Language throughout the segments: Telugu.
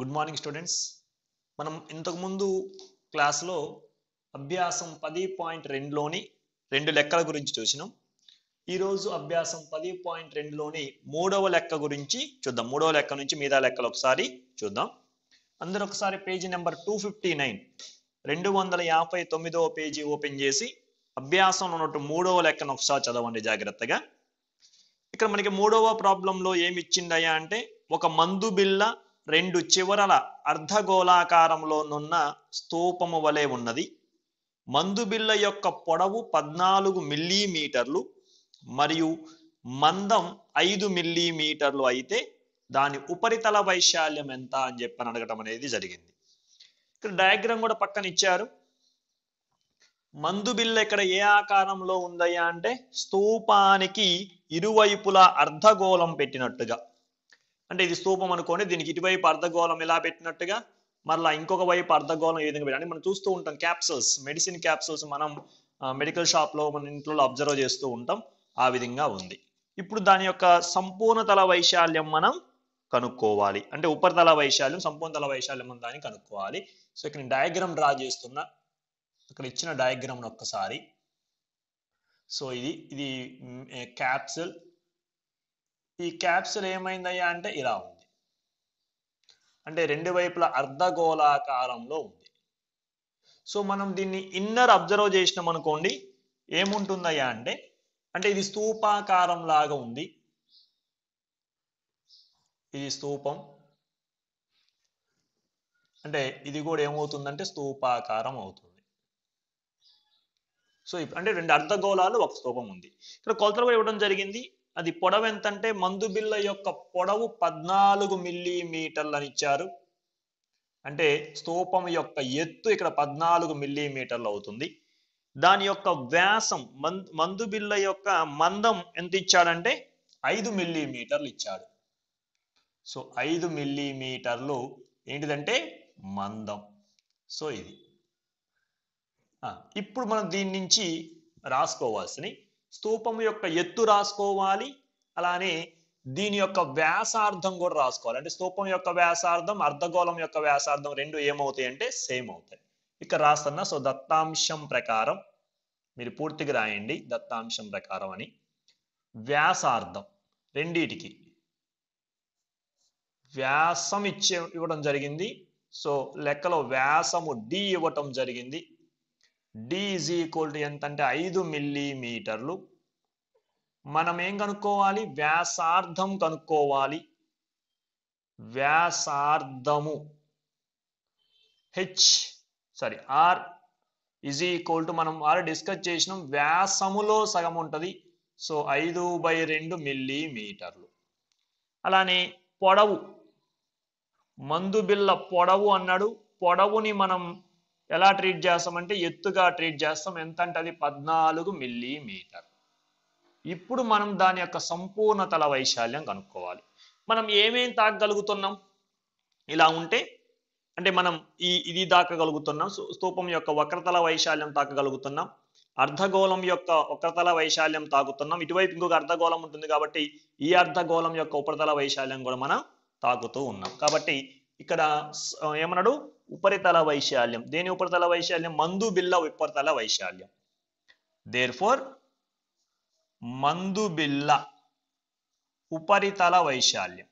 గుడ్ మార్నింగ్ స్టూడెంట్స్ మనం ఇంతకుముందు క్లాస్లో అభ్యాసం పది పాయింట్ రెండులోని రెండు లెక్కల గురించి చూసినాం ఈరోజు అభ్యాసం పది పాయింట్ రెండులోని మూడవ లెక్క గురించి చూద్దాం మూడవ లెక్క నుంచి మిగతా లెక్కలు ఒకసారి చూద్దాం అందరూ ఒకసారి page number two fifty nine రెండు వందల యాభై తొమ్మిదవ పేజీ ఓపెన్ చేసి అభ్యాసంలో ఉన్నట్టు మూడవ లెక్కను ఒకసారి చదవండి జాగ్రత్తగా ఇక్కడ మనకి మూడవ ప్రాబ్లంలో ఏమి ఇచ్చిందయ్యా అంటే ఒక మందు బిళ్ళ రెండు చివరల అర్ధగోళాకారంలోనున్న స్తూపము వలె ఉన్నది మందుబిళ్ళ యొక్క పొడవు పద్నాలుగు మిల్లీమీటర్లు మరియు మందం ఐదు మిల్లీమీటర్లు అయితే దాని ఉపరితల వైశాల్యం ఎంత అని చెప్పి అడగటం అనేది జరిగింది ఇక్కడ డయాగ్రామ్ కూడా పక్కన ఇచ్చారు మందుబిల్ల ఇక్కడ ఏ ఆకారంలో ఉందయ్యా అంటే స్తూపానికి ఇరువైపులా అర్ధగోళం పెట్టినట్టుగా అంటే ఇది స్థూపం అనుకోండి దీనికి ఇటువైపు అర్ధగోళం ఇలా పెట్టినట్టుగా మరలా ఇంకొక వైపు అర్ధగోళం ఏ విధంగా పెట్టాలి మనం చూస్తూ ఉంటాం క్యాప్సల్స్ మెడిసిన్ క్యాప్సల్స్ మనం మెడికల్ షాప్లో మన ఇంట్లో అబ్జర్వ్ చేస్తూ ఉంటాం ఆ విధంగా ఉంది ఇప్పుడు దాని యొక్క సంపూర్ణతల వైశాల్యం మనం కనుక్కోవాలి అంటే ఉపరితల వైశాల్యం సంపూర్ణతల వైశాల్యం మనం దాన్ని కనుక్కోవాలి సో ఇక్కడ డయాగ్రామ్ డ్రా చేస్తున్నా ఇక్కడ ఇచ్చిన డయాగ్రామ్ ఒక్కసారి సో ఇది ఇది క్యాప్సూల్ ఈ క్యాప్సుల్ ఏమైందయ్యా అంటే ఇలా ఉంది అంటే రెండు వైపుల అర్ధగోళాకారంలో ఉంది సో మనం దీన్ని ఇన్నర్ అబ్జర్వ్ చేసినాం అనుకోండి ఏముంటుందయ్యా అంటే అంటే ఇది స్థూపాకారం లాగా ఉంది ఇది స్థూపం అంటే ఇది కూడా ఏమవుతుందంటే స్థూపాకారం అవుతుంది సో అంటే రెండు అర్ధగోళాలు ఒక స్థూపం ఉంది ఇక్కడ కొలతలు కూడా ఇవ్వడం జరిగింది అది పొడవు ఎంతంటే మందు బిళ్ళ యొక్క పొడవు పద్నాలుగు మిల్లీమీటర్లు అని ఇచ్చారు అంటే స్తూపం యొక్క ఎత్తు ఇక్కడ పద్నాలుగు మిల్లీమీటర్లు అవుతుంది దాని యొక్క వ్యాసం మందు బిళ్ళ యొక్క మందం ఎంత ఇచ్చాడంటే ఐదు మిల్లీమీటర్లు ఇచ్చాడు సో ఐదు మిల్లీమీటర్లు ఏంటిదంటే మందం సో ఇది ఇప్పుడు మనం దీని నుంచి రాసుకోవాల్సినవి స్థూపం యొక్క ఎత్తు రాసుకోవాలి అలానే దీని యొక్క వ్యాసార్థం కూడా రాసుకోవాలి అంటే స్థూపం యొక్క వ్యాసార్థం అర్ధగోళం యొక్క వ్యాసార్థం రెండు ఏమవుతాయి అంటే సేమ్ అవుతాయి ఇక్కడ రాస్తున్న సో దత్తాంశం ప్రకారం మీరు పూర్తిగా రాయండి దత్తాంశం ప్రకారం అని వ్యాసార్థం రెండిటికి వ్యాసం ఇచ్చే ఇవ్వడం జరిగింది సో లెక్కలో వ్యాసము డి ఇవ్వటం జరిగింది డి ఈక్వల్ టు ఎంత అంటే ఐదు మిల్లీమీటర్లు మనం ఏం కనుక్కోవాలి వ్యాసార్థం కనుక్కోవాలి వ్యాసార్థము H sorry R is equal to మనం ఆర్ డిస్కస్ చేసినాం వ్యాసములో సగం ఉంటుంది సో ఐదు బై రెండు మిల్లీమీటర్లు అలానే పొడవు మందు బిళ్ళ పొడవు అన్నాడు పొడవుని మనం ఎలా ట్రీట్ చేస్తామంటే ఎత్తుగా ట్రీట్ చేస్తాం ఎంత అంటే అది పద్నాలుగు మిల్లీమీటర్ ఇప్పుడు మనం దాని యొక్క సంపూర్ణ తల వైశాల్యం కనుక్కోవాలి మనం ఏమేం తాకగలుగుతున్నాం ఇలా ఉంటే అంటే మనం ఈ ఇది దాకగలుగుతున్నాం స్థూపం యొక్క వక్రతల వైశాల్యం తాకగలుగుతున్నాం అర్ధగోళం యొక్క వక్రతల వైశాల్యం తాకుతున్నాం ఇటువైపు ఇంకొక అర్ధగోళం ఉంటుంది కాబట్టి ఈ అర్ధగోళం యొక్క ఉపరితల వైశాల్యం కూడా మనం తాకుతూ ఉన్నాం కాబట్టి ఇక్కడ ఏమన్నాడు ఉపరితల వైశాల్యం దేని ఉపరితల వైశాల్యం మందు బిల్ల ఉపరితల వైశాల్యం దేర్ ఫోర్ మందు బిల్ల ఉపరితల వైశాల్యం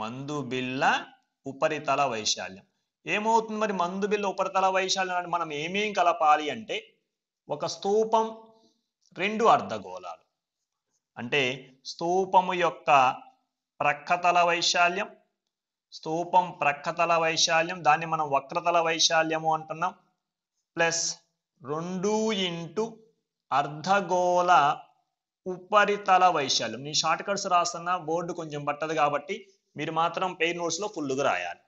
మందు బిల్ల ఉపరితల వైశాల్యం ఏమవుతుంది మరి మందు బిల్ల ఉపరితల వైశాల్యం మనం ఏమేం కలపాలి అంటే ఒక స్థూపం రెండు అర్ధగోళాలు అంటే స్థూపము యొక్క ప్రక్కతల వైశాల్యం స్థూపం ప్రక్కతల వైశాల్యం దాన్ని మనం వక్రతల వైశాల్యము అంటున్నాం ప్లస్ రెండు ఇంటూ అర్ధగోళ ఉపరితల వైశాల్యం నేను షార్ట్ కట్స్ రాస్తున్న బోర్డు కొంచెం పట్టదు కాబట్టి మీరు మాత్రం పెయిన్ నోట్స్లో ఫుల్గా రాయాలి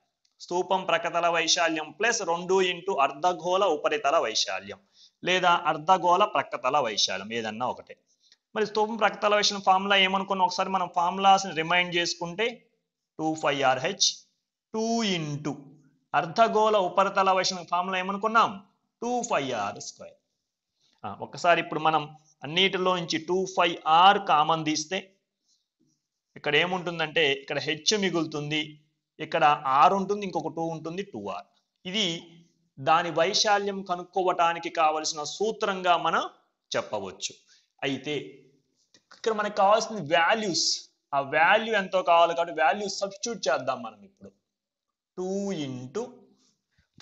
స్థూపం ప్రకతల వైశాల్యం ప్లస్ రెండు ఇంటూ అర్ధగోళ ఉపరితల వైశాల్యం లేదా అర్ధగోళ ప్రక్కతల వైశాల్యం ఏదన్నా ఒకటే మరి స్థూపం ప్రకతల వైశాల్యం ఫార్ములా ఏమనుకున్న ఒకసారి మనం ఫార్ములాస్ని రిమైండ్ చేసుకుంటే two five R H two into అర్ధగోళ ఉపరితల వైష్ణవ ఫార్ములా ఏమనుకున్నాం టూ ఫైవ్ ఆర్ స్క్వేర్ ఒక్కసారి ఇప్పుడు మనం అన్నిటిలో నుంచి టూ ఫైవ్ ఆర్ కామన్ తీస్తే ఇక్కడ ఏముంటుందంటే ఇక్కడ హెచ్ మిగులుతుంది ఇక్కడ ఆర్ ఉంటుంది ఇంకొక టూ ఉంటుంది టూ ఆర్ ఇది దాని వైశాల్యం కనుక్కోవటానికి కావలసిన సూత్రంగా మనం చెప్పవచ్చు అయితే ఇక్కడ మనకు కావాల్సిన వాల్యూస్ ఆ వాల్యూ ఎంతో కావాలి కాబట్టి వాల్యూ సబ్స్టిట్యూట్ చేద్దాం మనం ఇప్పుడు టూ ఇంటూ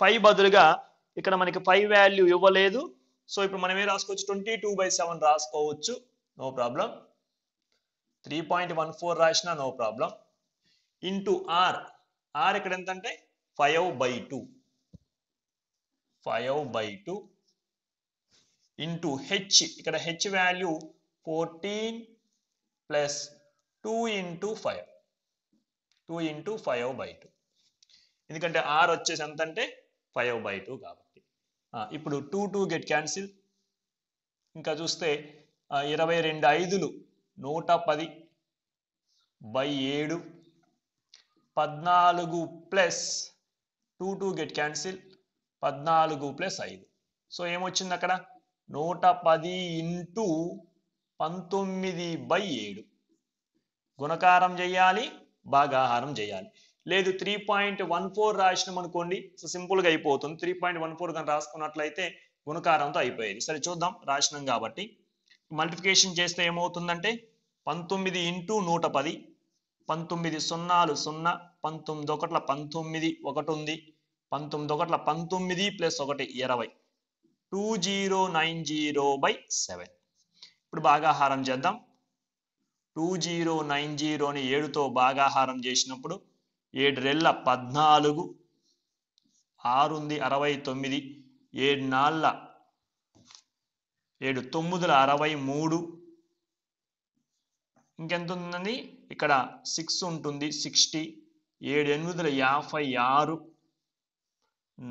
ఫైవ్ బదులుగా ఇక్కడ మనకి ఫైవ్ వాల్యూ ఇవ్వలేదు సో ఇప్పుడు మనం ఏం రాసుకోవచ్చు ట్వంటీ టూ బై సెవెన్ రాసుకోవచ్చు no problem three point one four రాసినా no problem into are R ఇక్కడ ఎంత అంటే five by two five by two into H ఇక్కడ H value fourteen plus two into five two into five by two ఎందుకంటే ఆర్ వచ్చేసి ఎంత అంటే ఫైవ్ బై టూ కాబట్టి ఇప్పుడు టూ టూ గెట్ క్యాన్సిల్ ఇంకా చూస్తే ఇరవై రెండు ఐదులు నూట పది బై ఏడు పద్నాలుగు plus two two get cancel పద్నాలుగు ప్లస్ ఐదు సో ఏమొచ్చింది అక్కడ నూట పది ఇంటూ పంతొమ్మిది బై ఏడు గుణకారం చేయాలి భాగాహారం చేయాలి లేదు త్రీ పాయింట్ వన్ ఫోర్ రాసినాం అనుకోండి సో సింపుల్గా అయిపోతుంది త్రీ పాయింట్ వన్ ఫోర్ కానీ రాసుకున్నట్లయితే గుణకారంతో అయిపోయేది సరే చూద్దాం రాసినాం కాబట్టి మల్టిఫికేషన్ చేస్తే ఏమవుతుందంటే పంతొమ్మిది ఇంటూ నూట పది పంతొమ్మిది సున్నాలు సున్నా పంతొమ్మిది ఒకట్ల పంతొమ్మిది ఒకటి ఉంది పంతొమ్మిది ఒకట్ల పంతొమ్మిది ప్లస్ ఒకటి ఇరవై two zero nine zero by seven ఇప్పుడు భాగాహారం చేద్దాం టూ జీరో నైన్ జీరోని ఏడుతో భాగాహారం చేసినప్పుడు ఏడు రెళ్ళ పద్నాలుగు ఆరుంది అరవై తొమ్మిది ఏడు నాళ్ళ ఏడు తొమ్మిదిల అరవై మూడు ఇంకెంత ఉందండి ఇక్కడ సిక్స్ ఉంటుంది సిక్స్టీ ఏడు ఎనిమిదిల యాభై ఆరు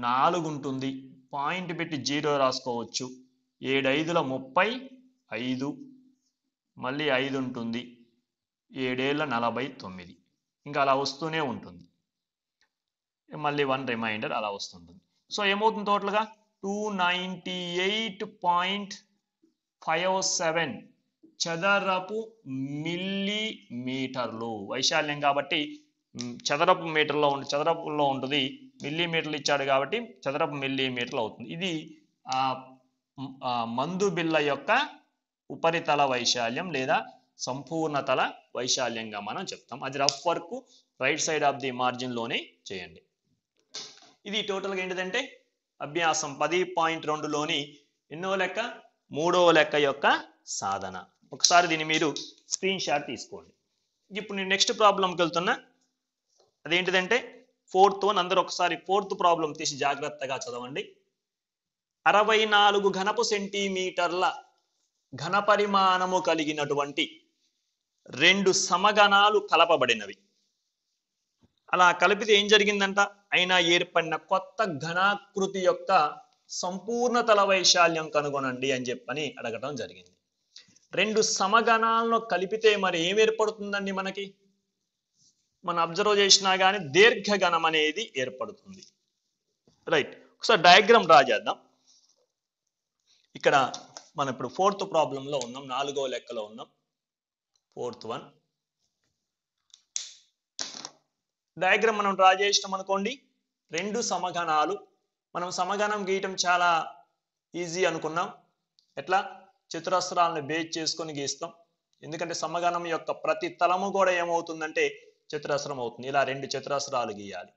నాలుగు ఉంటుంది పాయింట్ పెట్టి జీరో రాసుకోవచ్చు ఏడైదుల ముప్పై ఐదు మళ్ళీ ఐదు ఉంటుంది ఏడేళ్ళ నలభై తొమ్మిది ఇంకా అలా వస్తూనే ఉంటుంది మళ్ళీ వన్ రిమైండర్ అలా వస్తుంటుంది సో ఏమవుతుంది టోటల్గా two ninety eight point five seven చదరపు మిల్లీమీటర్లు వైశాల్యం కాబట్టి చదరపు మీటర్లో ఉండి చదరపులో ఉంటుంది మిల్లీమీటర్లు ఇచ్చాడు కాబట్టి చదరపు మిల్లీమీటర్లు అవుతుంది ఇది మందు బిళ్ళ యొక్క ఉపరితల వైశాల్యం లేదా సంపూర్ణతల వైశాల్యంగా మనం చెప్తాం అది rough work right side of the మార్జిన్లోనే చేయండి ఇది టోటల్గా ఏంటిదంటే అభ్యాసం పది పాయింట్ రెండులోని ఎన్నో లెక్క మూడో లెక్క యొక్క సాధన ఒకసారి దీన్ని మీరు స్క్రీన్ షాట్ తీసుకోండి ఇప్పుడు నేను నెక్స్ట్ ప్రాబ్లంకి వెళ్తున్నా అదేంటిదంటే ఫోర్త్ వన్ అందరూ ఒకసారి ఫోర్త్ ప్రాబ్లం తీసి జాగ్రత్తగా చదవండి అరవై నాలుగు ఘనపు సెంటీమీటర్ల ఘన పరిమాణము కలిగినటువంటి రెండు సమగణాలు కలపబడినవి అలా కలిపితే ఏం జరిగిందంట అయినా ఏర్పడిన కొత్త ఘనాకృతి యొక్క సంపూర్ణతల వైశాల్యం కనుగొనండి అని చెప్పని అడగటం జరిగింది రెండు సమగణాలను కలిపితే మరి ఏం ఏర్పడుతుందండి మనకి మనం అబ్జర్వ్ చేసినా కానీ దీర్ఘగణం అనేది ఏర్పడుతుంది రైట్ ఒకసారి డయాగ్రామ్ రాజేద్దాం ఇక్కడ మనం ఇప్పుడు ఫోర్త్ ప్రాబ్లంలో ఉన్నాం నాలుగో లెక్కలో ఉన్నాం ఫోర్త్ వన్ డయాగ్రామ్ మనం డ్రా చేసినాం అనుకోండి రెండు సమగణాలు మనం సమగణం గీయటం చాలా ఈజీ అనుకున్నాం ఎట్లా చతురస్రాలను బేస్ చేసుకొని గీస్తాం ఎందుకంటే సమగణం యొక్క ప్రతి తలము కూడా ఏమవుతుందంటే చతురస్రం అవుతుంది ఇలా రెండు చతురస్రాలు గీయాలి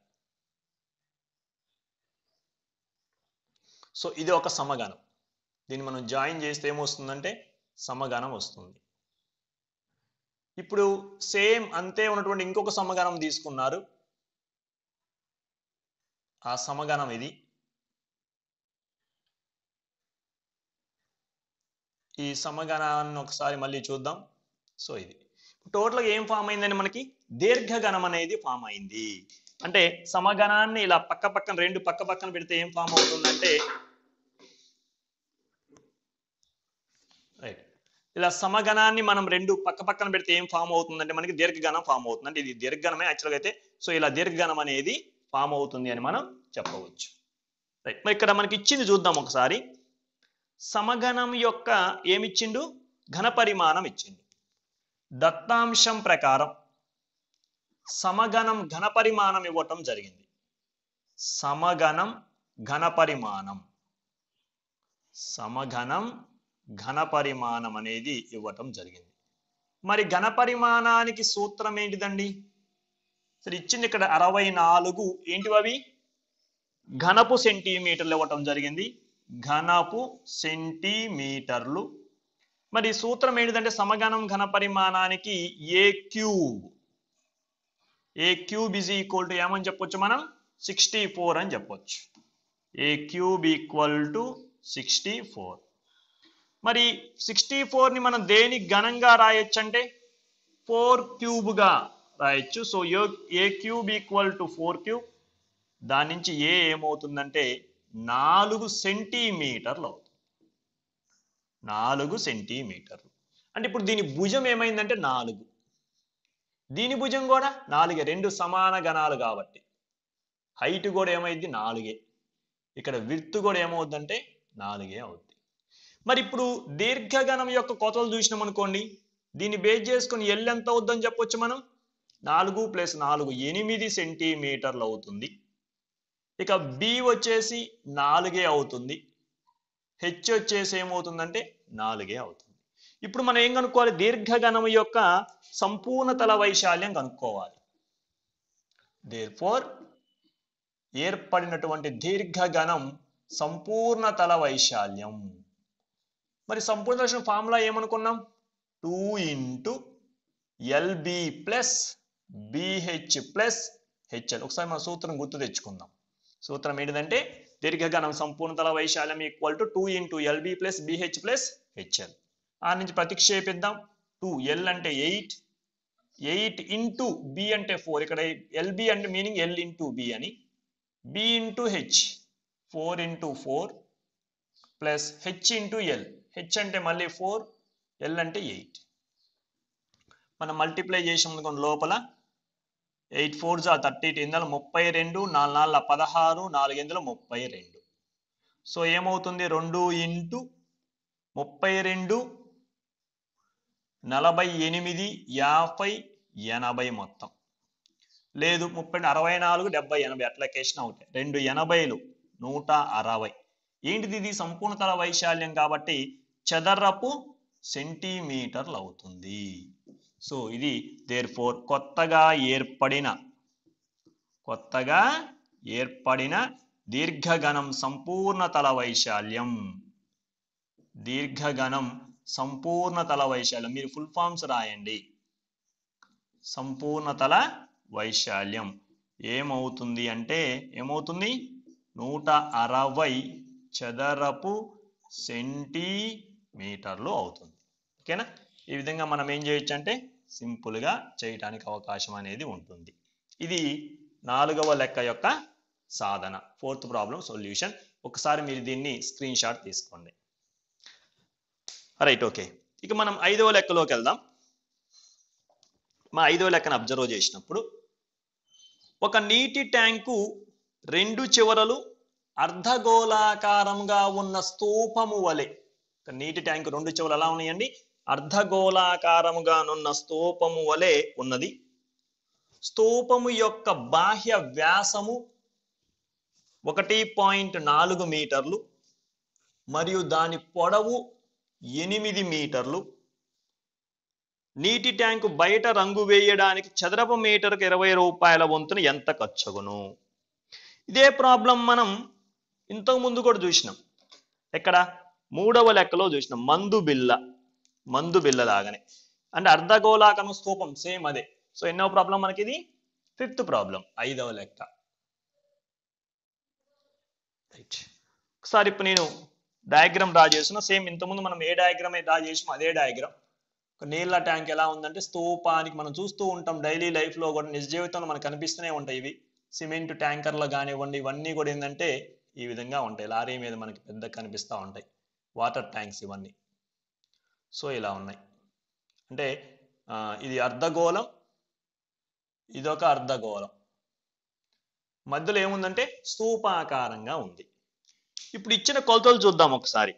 సో ఇది ఒక సమగణం దీన్ని మనం జాయిన్ చేస్తే ఏమొస్తుందంటే సమగణం వస్తుంది ఇప్పుడు సేమ్ అంతే ఉన్నటువంటి ఇంకొక సమగణం తీసుకున్నారు ఆ సమగణం ఇది ఈ సమగణాన్ని ఒకసారి మళ్ళీ చూద్దాం సో ఇది టోటల్గా ఏం ఫామ్ అయిందండి మనకి దీర్ఘగణం అనేది ఫామ్ అయింది అంటే సమగణాన్ని ఇలా పక్క పక్కన రెండు పక్క పక్కన పెడితే ఏం ఫామ్ అవుతుందంటే ఇలా సమగణాన్ని మనం రెండు పక్క పక్కన పెడితే ఏం ఫామ్ అవుతుందంటే మనకి దీర్ఘగణం ఫామ్ అవుతుంది అంటే ఇది దీర్ఘగణమే యాక్చువల్గా అయితే సో ఇలా దీర్ఘగణం అనేది ఫామ్ అవుతుంది అని మనం చెప్పవచ్చు రైట్ మరి ఇక్కడ మనకి ఇచ్చింది చూద్దాం ఒకసారి సమగణం యొక్క ఏమిచ్చిండు ఘన పరిమాణం ఇచ్చిండు దత్తాంశం ప్రకారం సమగణం ఘన పరిమాణం ఇవ్వటం జరిగింది సమగణం ఘన పరిమాణం సమగణం ఘన పరిమాణం అనేది ఇవ్వటం జరిగింది మరి ఘన పరిమాణానికి సూత్రం ఏంటిదండి సరే ఇచ్చింది ఇక్కడ అరవై నాలుగు ఏంటివి అవి ఘనపు సెంటీమీటర్లు ఇవ్వటం జరిగింది ఘనపు సెంటీమీటర్లు మరి సూత్రం ఏంటిదంటే సమగణం ఘన పరిమాణానికి A cube A cube is equal to ఏమని చెప్పొచ్చు మనం సిక్స్టీ ఫోర్ అని చెప్పొచ్చు A cube equal to sixty four మరి సిక్స్టీ ఫోర్ని మనం దేని ఘనంగా రాయొచ్చు అంటే ఫోర్ క్యూబ్గా రాయొచ్చు సో యో A cube equal to four cube దాని నుంచి ఏ ఏమవుతుందంటే నాలుగు సెంటీమీటర్లు అవుతుంది నాలుగు సెంటీమీటర్లు అంటే ఇప్పుడు దీని భుజం ఏమైందంటే నాలుగు దీని భుజం కూడా నాలుగే రెండు సమాన గణాలు కాబట్టి హైట్ కూడా ఏమైంది నాలుగే ఇక్కడ విర్త్ కూడా ఏమవుతుందంటే నాలుగే అవుతుంది మరి ఇప్పుడు దీర్ఘగణం యొక్క కొతలు చూసినాం అనుకోండి దీన్ని బేస్ చేసుకుని ఎల్ ఎంత అవుద్దని చెప్పొచ్చు మనం నాలుగు ప్లస్ నాలుగు ఎనిమిది సెంటీమీటర్లు అవుతుంది ఇక బి వచ్చేసి నాలుగే అవుతుంది హెచ్ వచ్చేసి ఏమవుతుందంటే నాలుగే అవుతుంది ఇప్పుడు మనం ఏం కనుక్కోవాలి దీర్ఘగణం యొక్క సంపూర్ణ తల వైశాల్యం కనుక్కోవాలి దేర్ఫోర్ ఏర్పడినటువంటి దీర్ఘగణం సంపూర్ణ తల వైశాల్యం మరి సంపూర్ణ దర్శనం ఫార్ములా ఏమనుకున్నాం two into LB plus BH plus HL ఒకసారి మన సూత్రం గుర్తు తెచ్చుకుందాం సూత్రం ఏంటిదంటే దీర్ఘగణం సంపూర్ణతల వైశాల్యం equal to two into LB plus BH plus HL ఆ నుంచి ప్రతిక్షేపిద్దాం టూ ఎల్ అంటే ఎయిట్ ఎయిట్ ఇంటూ బి అంటే ఫోర్ ఇక్కడ ఎల్బి అంటే మీనింగ్ ఎల్ ఇంటూ బి అని B into H four into four plus H into L H అంటే మళ్ళీ ఫోర్ ఎల్ అంటే ఎయిట్ మనం మల్టిప్లై చేసాం లోపల ఎయిట్ ఫోర్ జా థర్టీ ఎయిట్ ఎందులో ముప్పై రెండు నాలుగు నాలుగు పదహారు నాలుగు ఎందులో ముప్పై రెండు సో ఏమవుతుంది రెండు ఇంటూ ముప్పై రెండు నలభై ఎనిమిది యాభై ఎనభై మొత్తం లేదు ముప్పై అరవై నాలుగు డెబ్బై ఎనభై అట్లకేసిన అవుతాయి రెండు ఎనభైలు నూట అరవై ఏంటిది ఇది సంపూర్ణతల వైశాల్యం కాబట్టి చదరపు సెంటీమీటర్లు అవుతుంది సో ఇది దేర్ ఫోర్ కొత్తగా ఏర్పడిన కొత్తగా ఏర్పడిన దీర్ఘగణం సంపూర్ణ తల వైశాల్యం దీర్ఘగణం సంపూర్ణ తల వైశాల్యం మీరు ఫుల్ ఫామ్స్ రాయండి సంపూర్ణ తల వైశాల్యం ఏమవుతుంది అంటే ఏమవుతుంది నూట అరవై చదరపు సెంటీ మీటర్లు అవుతుంది ఓకేనా ఈ విధంగా మనం ఏం చేయొచ్చు అంటే సింపుల్గా చేయటానికి అవకాశం అనేది ఉంటుంది ఇది నాలుగవ లెక్క యొక్క సాధన ఫోర్త్ ప్రాబ్లం సొల్యూషన్ ఒకసారి మీరు దీన్ని స్క్రీన్ షాట్ తీసుకోండి రైట్ ఓకే ఇక మనం ఐదవ లెక్కలోకి వెళ్దాం మా ఐదవ లెక్కను అబ్జర్వ్ చేసినప్పుడు ఒక నీటి ట్యాంకు రెండు చివరలు అర్ధగోళాకారంగా ఉన్న స్థూపము వలె నీటి ట్యాంక్ రెండు చెవులు ఎలా ఉన్నాయండి అర్ధగోళాకారముగానున్న స్తూపము వలె ఉన్నది స్తూపము యొక్క బాహ్య వ్యాసము ఒకటి పాయింట్ నాలుగు మీటర్లు మరియు దాని పొడవు ఎనిమిది మీటర్లు నీటి ట్యాంకు బయట రంగు వేయడానికి చదరపు మీటర్కు ఇరవై రూపాయల వంతున ఎంత ఖర్చగును ఇదే ప్రాబ్లం మనం ఇంతకు ముందు కూడా చూసినాం ఎక్కడ మూడవ లెక్కలో చూసిన మందు బిల్ల మందు బిల్ల లాగానే అంటే అర్ధగోళాకను స్థూపం సేమ్ అదే సో ఎన్నో ప్రాబ్లం మనకి ఇది ఫిఫ్త్ ప్రాబ్లం ఐదవ లెక్క రైట్ ఒకసారి ఇప్పుడు నేను డయాగ్రామ్ డ్రా చేసిన సేమ్ ఇంతకుముందు మనం ఏ డయాగ్రామ్ డ్రా చేసినా అదే డయాగ్రామ్ నీళ్ళ ట్యాంక్ ఎలా ఉందంటే స్తూపానికి మనం చూస్తూ ఉంటాం డైలీ లైఫ్లో కూడా నిజ జీవితంలో మనకు కనిపిస్తూనే ఉంటాయి ఇవి సిమెంట్ ట్యాంకర్లు కానివ్వండి ఇవన్నీ కూడా ఏంటంటే ఈ విధంగా ఉంటాయి లారీ మీద మనకి పెద్ద కనిపిస్తూ ఉంటాయి వాటర్ ట్యాంక్స్ ఇవన్నీ సో ఇలా ఉన్నాయి అంటే ఇది అర్ధగోళం ఇదొక అర్ధగోళం మధ్యలో ఏముందంటే స్థూపాకారంగా ఉంది ఇప్పుడు ఇచ్చిన కొలతలు చూద్దాం ఒకసారి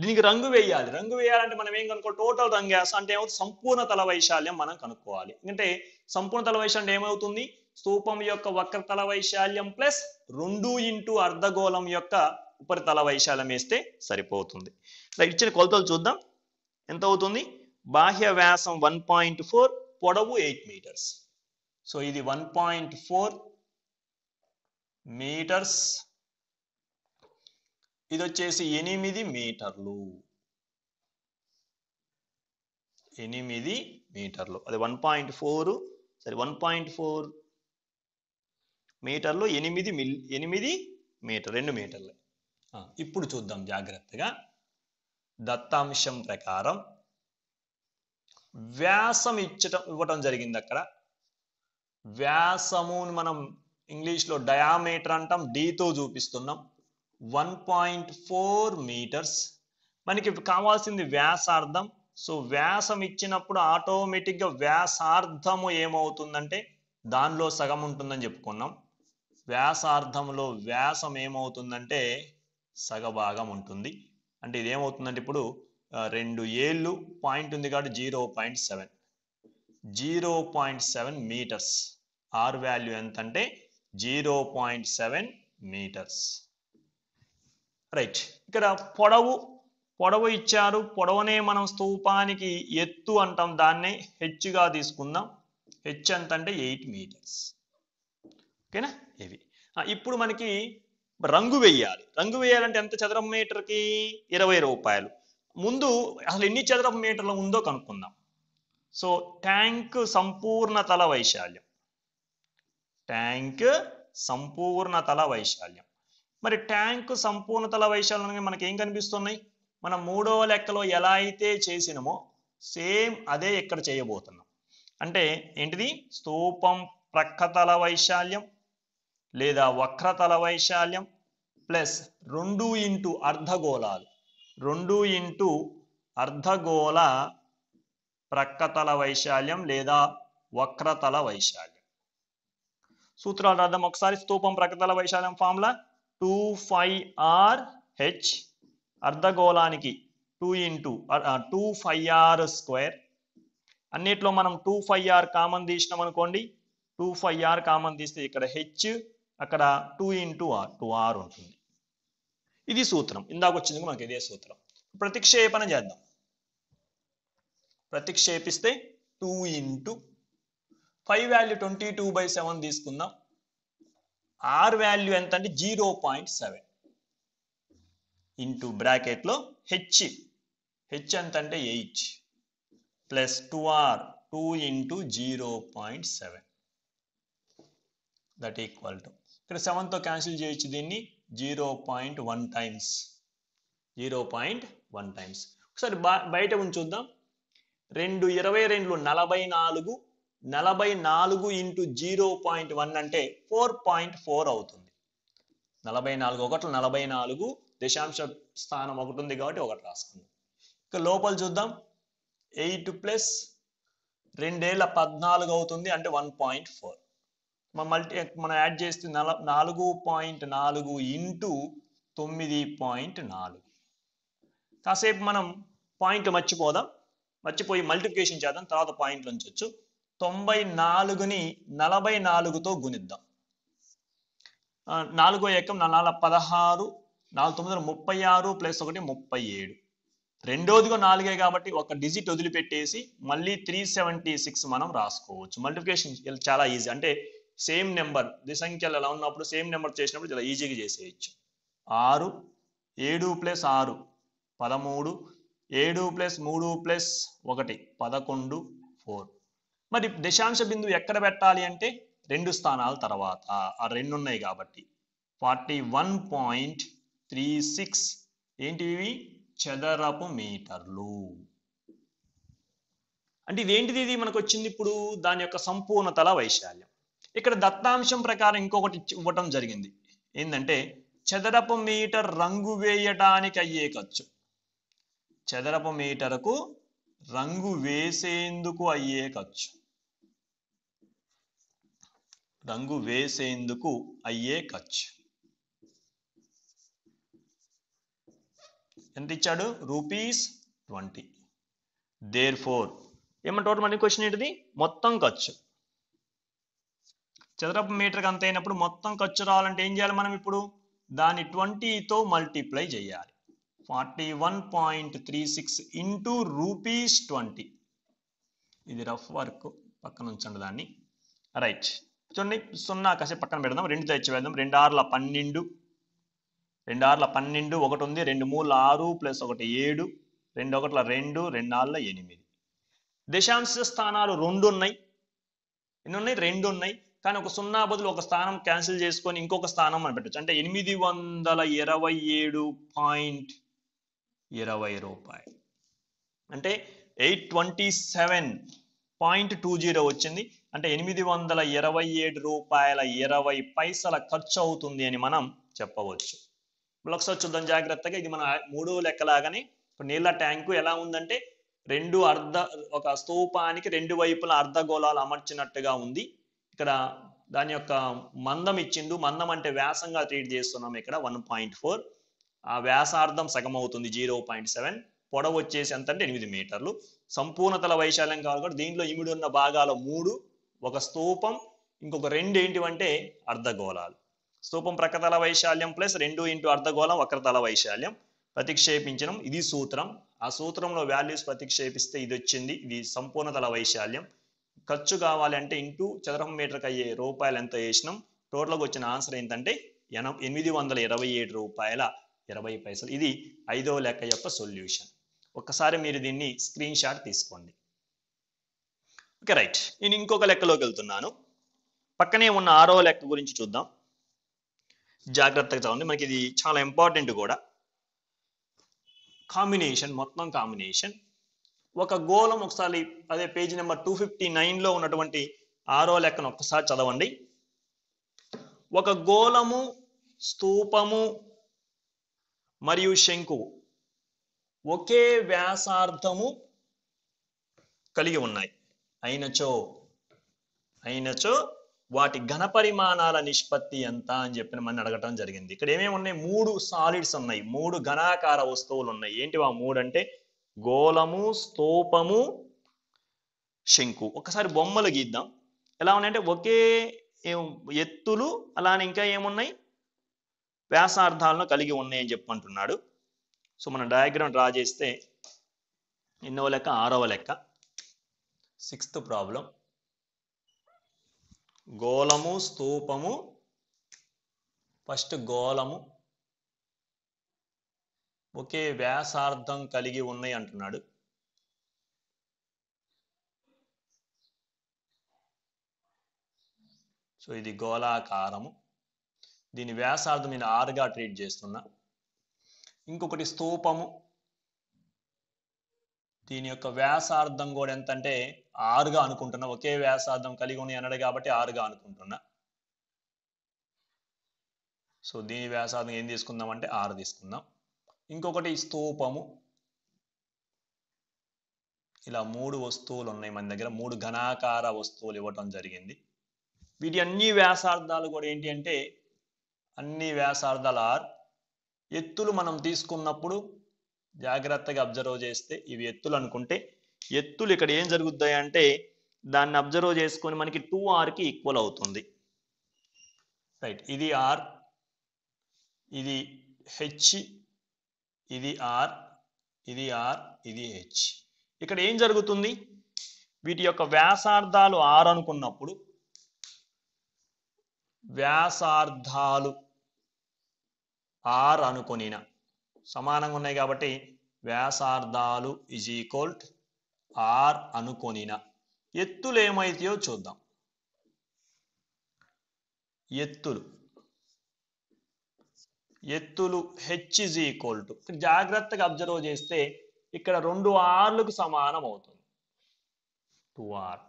దీనికి రంగు వేయాలి రంగు వేయాలంటే మనం ఏం కనుక్కో టోటల్ రంగు అంటే ఏమవుతుంది సంపూర్ణ తల వైశాల్యం మనం కనుక్కోవాలి ఎందుకంటే సంపూర్ణ తల వైశాల్యం ఏమవుతుంది స్థూపం యొక్క వక్రతల వైశాల్యం ప్లస్ రెండు ఇంటూ అర్ధగోళం యొక్క ఉపరితల వైశాల్యం వేస్తే సరిపోతుంది ఇచ్చిన కొలతలు చూద్దాం ఎంత అవుతుంది బాహ్య వ్యాసం వన్ పాయింట్ ఫోర్ పొడవు ఎయిట్ మీటర్స్ సో ఇది వన్ పాయింట్ ఫోర్ మీటర్స్ ఇది వచ్చేసి ఎనిమిది మీటర్లు ఎనిమిది మీటర్లు అది వన్ పాయింట్ ఫోర్ సరే వన్ పాయింట్ ఫోర్ మీటర్లు ఎనిమిది మిల్ ఎనిమిది మీటర్ రెండు మీటర్లు ఇప్పుడు చూద్దాం జాగ్రత్తగా దత్తాంశం ప్రకారం వ్యాసం ఇచ్చటం ఇవ్వటం జరిగింది అక్కడ వ్యాసము మనం ఇంగ్లీష్లో డయామీటర్ అంటాం డీతో చూపిస్తున్నాం వన్ పాయింట్ ఫోర్ మీటర్స్ మనకి కావాల్సింది వ్యాసార్థం సో వ్యాసం ఇచ్చినప్పుడు ఆటోమేటిక్గా వ్యాసార్థము ఏమవుతుందంటే దానిలో సగం ఉంటుందని చెప్పుకున్నాం వ్యాసార్థంలో వ్యాసం ఏమవుతుందంటే సగభాగం ఉంటుంది అంటే ఇది ఏమవుతుందంటే ఇప్పుడు రెండు ఏళ్ళు పాయింట్ ఉంది కాబట్టి zero point seven zero point seven metres R value ఎంత అంటే zero point seven metres right ఇక్కడ పొడవు పొడవు ఇచ్చారు పొడవనే మనం స్తూపానికి ఎత్తు అంటాం దాన్నే హెచ్గా తీసుకుందాం హెచ్ ఎంత అంటే ఎయిట్ మీటర్స్ ఓకేనా ఇవి ఇప్పుడు మనకి రంగు వేయాలి రంగు వేయాలంటే ఎంత చదరపు మీటర్కి ఇరవై రూపాయలు ముందు అసలు ఎన్ని చదరపు మీటర్లు ఉందో కనుక్కుందాం సో ట్యాంక్ సంపూర్ణ తల వైశాల్యం ట్యాంక్ సంపూర్ణ తల వైశాల్యం మరి ట్యాంక్ సంపూర్ణ తల వైశాల్యం మనకి ఏం కనిపిస్తున్నాయి మనం మూడవ లెక్కలో ఎలా అయితే చేసినామో సేమ్ అదే ఇక్కడ చేయబోతున్నాం అంటే ఏంటిది ప్రక్క ప్రక్కతల వైశాల్యం లేదా వక్రతల వైశాల్యం ప్లస్ రెండు ఇంటూ అర్ధగోళాలు రెండు ఇంటూ అర్ధగోళ ప్రక్కతల వైశాల్యం లేదా వక్రతల వైశాల్యం సూత్రాలు అర్థం ఒకసారి స్థూపం ప్రక్కతల వైశాల్యం formula two five R H అర్ధగోళానికి two into two five are square అన్నిట్లో మనం టూ ఫైవ్ ఆర్ కామన్ తీసినాం అనుకోండి టూ ఫైవ్ ఆర్ కామన్ తీస్తే ఇక్కడ హెచ్ అక్కడ two into R two R ఉంటుంది ఇది సూత్రం ఇందాక వచ్చింది మనకి ఇదే సూత్రం ప్రతిక్షేపణ చేద్దాం ప్రతిక్షేపిస్తే two into pi value twenty two by seven తీసుకుందాం ఆర్ వాల్యూ ఎంత అంటే జీరో పాయింట్ సెవెన్ ఇంటూ బ్రాకెట్లో హెచ్ హెచ్ ఎంత అంటే eight plus two are two into zero point seven that equal to ఇక్కడ సెవెన్తో క్యాన్సిల్ చేయొచ్చు దీన్ని zero point one times zero point one times ఒకసారి బయట ఉంచుద్దాం రెండు ఇరవై రెండు నలభై నాలుగు నలభై నాలుగు ఇంటూ జీరో పాయింట్ వన్ అంటే ఫోర్ పాయింట్ ఫోర్ అవుతుంది నలభై నాలుగు ఒకటి నలభై నాలుగు దశాంశ స్థానం ఒకటి ఉంది కాబట్టి ఒకటి రాసుకుందాం ఇక లోపల చూద్దాం ఎయిట్ ప్లస్ రెండేళ్ల పద్నాలుగు అవుతుంది అంటే వన్ పాయింట్ ఫోర్ మల్టీ మనం యాడ్ చేస్తే నల నాలుగు పాయింట్ నాలుగు ఇంటూ తొమ్మిది పాయింట్ నాలుగు కాసేపు మనం పాయింట్ మర్చిపోదాం మర్చిపోయి మల్టిప్లికేషన్ చేద్దాం తర్వాత పాయింట్లు ఉంచవచ్చు తొంభై నాలుగుని నలభై నాలుగుతో గుణిద్దాం నాలుగో ఏకం నాలుగు పదహారు నాలుగు తొమ్మిది ముప్పై ఆరు ప్లస్ ఒకటి ముప్పై ఏడు రెండోదిగా నాలుగే కాబట్టి ఒక డిజిట్ వదిలిపెట్టేసి మళ్ళీ త్రీ సెవెంటీ సిక్స్ మనం రాసుకోవచ్చు మల్టిప్లికేషన్ చాలా ఈజీ అంటే సేమ్ నెంబర్ సంఖ్యలు ఎలా ఉన్నప్పుడు సేమ్ నెంబర్ చేసినప్పుడు చాలా ఈజీగా చేసేయచ్చు ఆరు ఏడు ప్లస్ ఆరు పదమూడు ఏడు ప్లస్ మూడు ప్లస్ ఒకటి పదకొండు ఫోర్ మరి దశాంశ బిందువు ఎక్కడ పెట్టాలి అంటే రెండు స్థానాల తర్వాత ఆ రెండు ఉన్నాయి కాబట్టి forty one point three six ఏంటివి చదరపు మీటర్లు అంటే ఇదేంటిది ఇది మనకు వచ్చింది ఇప్పుడు దాని యొక్క సంపూర్ణతల వైశాల్యం ఇక్కడ దత్తాంశం ప్రకారం ఇంకొకటి ఇవ్వటం జరిగింది ఏంటంటే చదరపు మీటర్ రంగు వేయటానికి అయ్యే ఖర్చు చదరపు మీటర్కు రంగు వేసేందుకు అయ్యే ఖర్చు రంగు వేసేందుకు అయ్యే ఖర్చు ఎంత ఇచ్చాడు రూపీస్ ట్వంటీ దేర్ ఫోర్ ఏమన్నా మనీ క్వశ్చన్ ఏంటిది మొత్తం ఖర్చు చదరపు మీటర్కి అంత అయినప్పుడు మొత్తం ఖర్చు రావాలంటే ఏం చేయాలి మనం ఇప్పుడు దాన్ని ట్వంటీతో మల్టిప్లై చేయాలి forty one point three six into rupees twenty ఇది రఫ్ వర్క్ పక్కన ఉంచండి దాన్ని రైట్ చూడండి సున్నా కాసేపు పక్కన పెడదాం రెండు తెచ్చి వెళ్దాం రెండు ఆరుల పన్నెండు రెండు ఆరుల పన్నెండు ఒకటి ఉంది రెండు మూల ఆరు ప్లస్ ఒకటి ఏడు రెండు ఒకట్ల రెండు రెండు ఆరుల ఎనిమిది దశాంశ స్థానాలు రెండు ఉన్నాయి ఎన్ని ఉన్నాయి రెండు ఉన్నాయి కానీ ఒక సున్నా బదులు ఒక స్థానం క్యాన్సిల్ చేసుకొని ఇంకొక స్థానం అని పెట్టచ్చు అంటే ఎనిమిది వందల ఇరవై ఏడు పాయింట్ ఇరవై రూపాయలు అంటే eight twenty seven point two zero వచ్చింది అంటే ఎనిమిది వందల ఇరవై ఏడు రూపాయల ఇరవై పైసల ఖర్చు అవుతుంది అని మనం చెప్పవచ్చు ఒకసారి చూద్దాం జాగ్రత్తగా ఇది మన మూడో లెక్కలాగానే నీళ్ళ ట్యాంకు ఎలా ఉందంటే రెండు అర్ధ ఒక స్థూపానికి రెండు వైపుల అర్ధగోళాలు అమర్చినట్టుగా ఉంది ఇక్కడ దాని యొక్క మందం ఇచ్చిండు మందం అంటే వ్యాసంగా ట్రీట్ చేస్తున్నాం ఇక్కడ వన్ పాయింట్ ఫోర్ ఆ వ్యాసార్థం సగం అవుతుంది జీరో పాయింట్ సెవెన్ పొడవు వచ్చేసి ఎంత అంటే ఎనిమిది మీటర్లు సంపూర్ణతల వైశాల్యం కాబట్టి దీంట్లో ఇమిడి ఉన్న భాగాల మూడు ఒక స్తూపం ఇంకొక రెండు ఏంటివంటే అర్ధగోళాలు స్తూపం ప్రకతల వైశాల్యం ప్లస్ రెండు ఇంటూ అర్ధగోళం వక్రతల వైశాల్యం ప్రతిక్షేపించడం ఇది సూత్రం ఆ సూత్రంలో వాల్యూస్ ప్రతిక్షేపిస్తే ఇది వచ్చింది ఇది సంపూర్ణతల వైశాల్యం ఖర్చు కావాలంటే ఇంటూ చదరం మీటర్కి అయ్యే రూపాయలు ఎంత వేసినాం టోటల్గా వచ్చిన ఆన్సర్ ఏంటంటే ఎన ఎనిమిది వందల ఇరవై ఏడు రూపాయల ఇరవై పైసలు ఇది ఐదో లెక్క యొక్క సొల్యూషన్ ఒక్కసారి మీరు దీన్ని స్క్రీన్ షాట్ తీసుకోండి ఓకే రైట్ నేను ఇంకొక లెక్కలోకి వెళ్తున్నాను పక్కనే ఉన్న ఆరో లెక్క గురించి చూద్దాం జాగ్రత్తగా చదవండి మనకి ఇది చాలా ఇంపార్టెంట్ కూడా కాంబినేషన్ మొత్తం కాంబినేషన్ ఒక గోళం ఒకసారి అదే పేజీ నెంబర్ టూ ఫిఫ్టీ నైన్లో ఉన్నటువంటి ఆరో లెక్కను ఒక్కసారి చదవండి ఒక గోళము స్థూపము మరియు శంకు ఒకే వ్యాసార్థము కలిగి ఉన్నాయి అయినచో అయినచో వాటి ఘన పరిమాణాల నిష్పత్తి ఎంత అని చెప్పిన మనం అడగటం జరిగింది ఇక్కడ ఏమేమి ఉన్నాయి మూడు సాలిడ్స్ ఉన్నాయి మూడు ఘనాకార వస్తువులు ఉన్నాయి ఏంటి ఆ మూడు అంటే గోళము స్తూపము శంకు ఒకసారి బొమ్మలు గీద్దాం ఎలా ఉన్నాయంటే ఒకే ఎత్తులు అలానే ఇంకా ఏమున్నాయి వ్యాసార్థాలను కలిగి ఉన్నాయని చెప్పంటున్నాడు సో మనం డయాగ్రామ్ డ్రా చేస్తే ఎన్నో లెక్క ఆరవ లెక్క సిక్స్త్ ప్రాబ్లం గోళము స్తూపము ఫస్ట్ గోళము ఒకే వ్యాసార్థం కలిగి ఉన్నాయి అంటున్నాడు సో ఇది గోళాకారము దీని వ్యాసార్థం నేను ఆరుగా ట్రీట్ చేస్తున్నా ఇంకొకటి స్థూపము దీని యొక్క వ్యాసార్థం కూడా ఎంతంటే ఆరుగా అనుకుంటున్నా ఒకే వ్యాసార్థం కలిగి ఉన్నాయి అన్నాడు కాబట్టి ఆరుగా అనుకుంటున్నా సో దీని వ్యాసార్థం ఏం తీసుకుందాం అంటే ఆరు తీసుకుందాం ఇంకొకటి స్థూపము ఇలా మూడు వస్తువులు ఉన్నాయి మన దగ్గర మూడు ఘనాకార వస్తువులు ఇవ్వటం జరిగింది వీటి అన్ని వ్యాసార్థాలు కూడా ఏంటి అంటే అన్ని వ్యాసార్థాలు ఆర్ ఎత్తులు మనం తీసుకున్నప్పుడు జాగ్రత్తగా అబ్జర్వ్ చేస్తే ఇవి ఎత్తులు అనుకుంటే ఎత్తులు ఇక్కడ ఏం జరుగుతాయి అంటే దాన్ని అబ్జర్వ్ చేసుకొని మనకి టూ ఆర్కి ఈక్వల్ అవుతుంది రైట్ ఇది ఆర్ ఇది హెచ్ ఇది ఆర్ ఇది ఆర్ ఇది హెచ్ ఇక్కడ ఏం జరుగుతుంది వీటి యొక్క వ్యాసార్థాలు ఆర్ అనుకున్నప్పుడు వ్యాసార్థాలు ఆర్ అనుకునిన సమానంగా ఉన్నాయి కాబట్టి వ్యాసార్థాలు ఇజ్ ఈక్వల్ ఆర్ అనుకొనిన ఎత్తులు ఏమైతాయో చూద్దాం ఎత్తులు ఎత్తులు హెచ్ ఇజ్ ఈక్వల్ టు జాగ్రత్తగా అబ్జర్వ్ చేస్తే ఇక్కడ రెండు ఆర్లకు సమానం అవుతుంది two R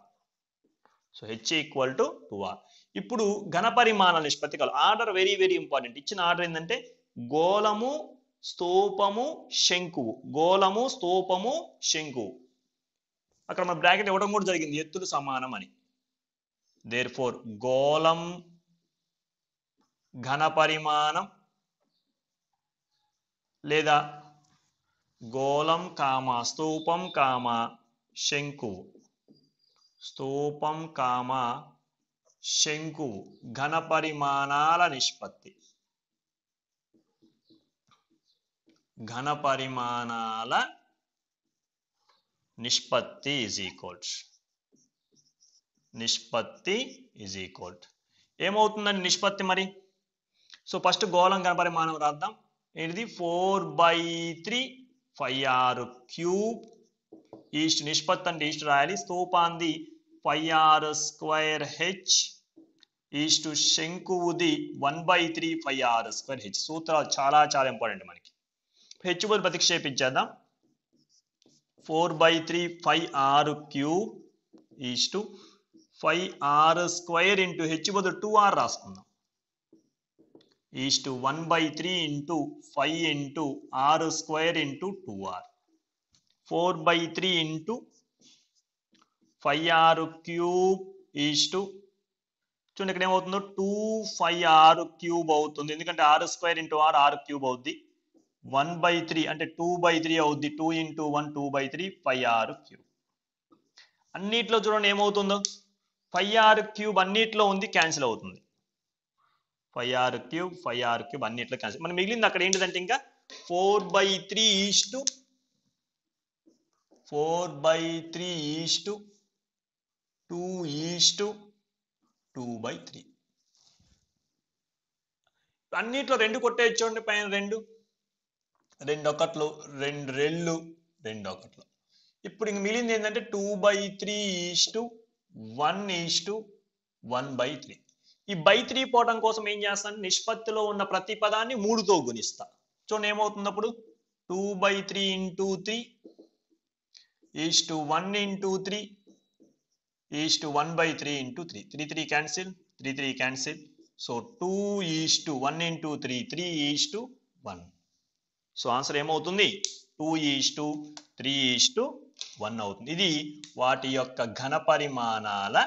so H equal to two R ఇప్పుడు ఘనపరిమాణ కాదు ఆర్డర్ వెరీ వెరీ ఇంపార్టెంట్ ఇచ్చిన ఆర్డర్ ఏంటంటే గోళము స్తూపము శంకువు గోళము స్తూపము శంకువు అక్కడ మన బ్రాకెట్ ఇవ్వడం కూడా జరిగింది ఎత్తులు సమానం అని దేర్ ఫోర్ గోళం ఘనపరిమాణం లేదా గోళం కామ స్థూపం కామ శంకు స్థూపం కామ శంకు ఘన పరిమాణాల నిష్పత్తి ఘన పరిమాణాల నిష్పత్తి ఇజ్ ఈక్వల్స్ నిష్పత్తి ఇజ్ ఈక్వల్ ఏమవుతుందండి నిష్పత్తి మరి సో ఫస్ట్ గోళం ఘన పరిమాణం రాద్దాం ఏంటిది four by three five r cube is to నిష్పత్తి అంటే ఈస్ట్ రాయాలి స్థూపాంది five are square h is to శంకువుది one by three five are square h సూత్రాలు చాలా చాలా ఇంపార్టెంట్ మనకి హెచ్ బదులు ప్రతిక్షేపించేద్దాం four by three five r cube is to five r square into h బదులు టూ ఆర్ రాసుకుందాం is to one by three into five into r square into two r four by three into five r cube is to చూడండి ఇక్కడ ఏమవుతుందో టూ ఫైవ్ ఆరు క్యూబ్ అవుతుంది ఎందుకంటే r square into are r cube అవుద్ది వన్ బై త్రీ అంటే టూ బై త్రీ అవుద్ది two into one two by three five r cube అన్నిట్లో చూడండి ఏమవుతుందో ఫైవ్ ఆర్ క్యూబ్ అన్నిట్లో ఉంది క్యాన్సిల్ అవుతుంది five r cube five r cube అన్నిట్లో క్యాన్సిల్ మనం మిగిలింది అక్కడ ఏంటిదంటే ఇంకా four by three is to four by three is to two is to two by three అన్నిట్లో రెండు కొట్టేది చూడండి పైన రెండు రెండు ఒకట్లు రెండు రెళ్ళు రెండు ఒకట్లు ఇప్పుడు ఇంక మిగిలింది ఏంటంటే two by three is to one is to one by three ఈ బై త్రీ పోవడం కోసం ఏం చేస్తాను నిష్పత్తిలో ఉన్న ప్రతి పదాన్ని మూడుతో గుణిస్తా చూడండి ఏమవుతుంది అప్పుడు two by three into three is to one into three is to one by three into three three three cancel three three cancel so two is to one into three three is to one so answer ఏమవుతుంది two is to three is to one అవుతుంది ఇది వాటి యొక్క ఘన పరిమాణాల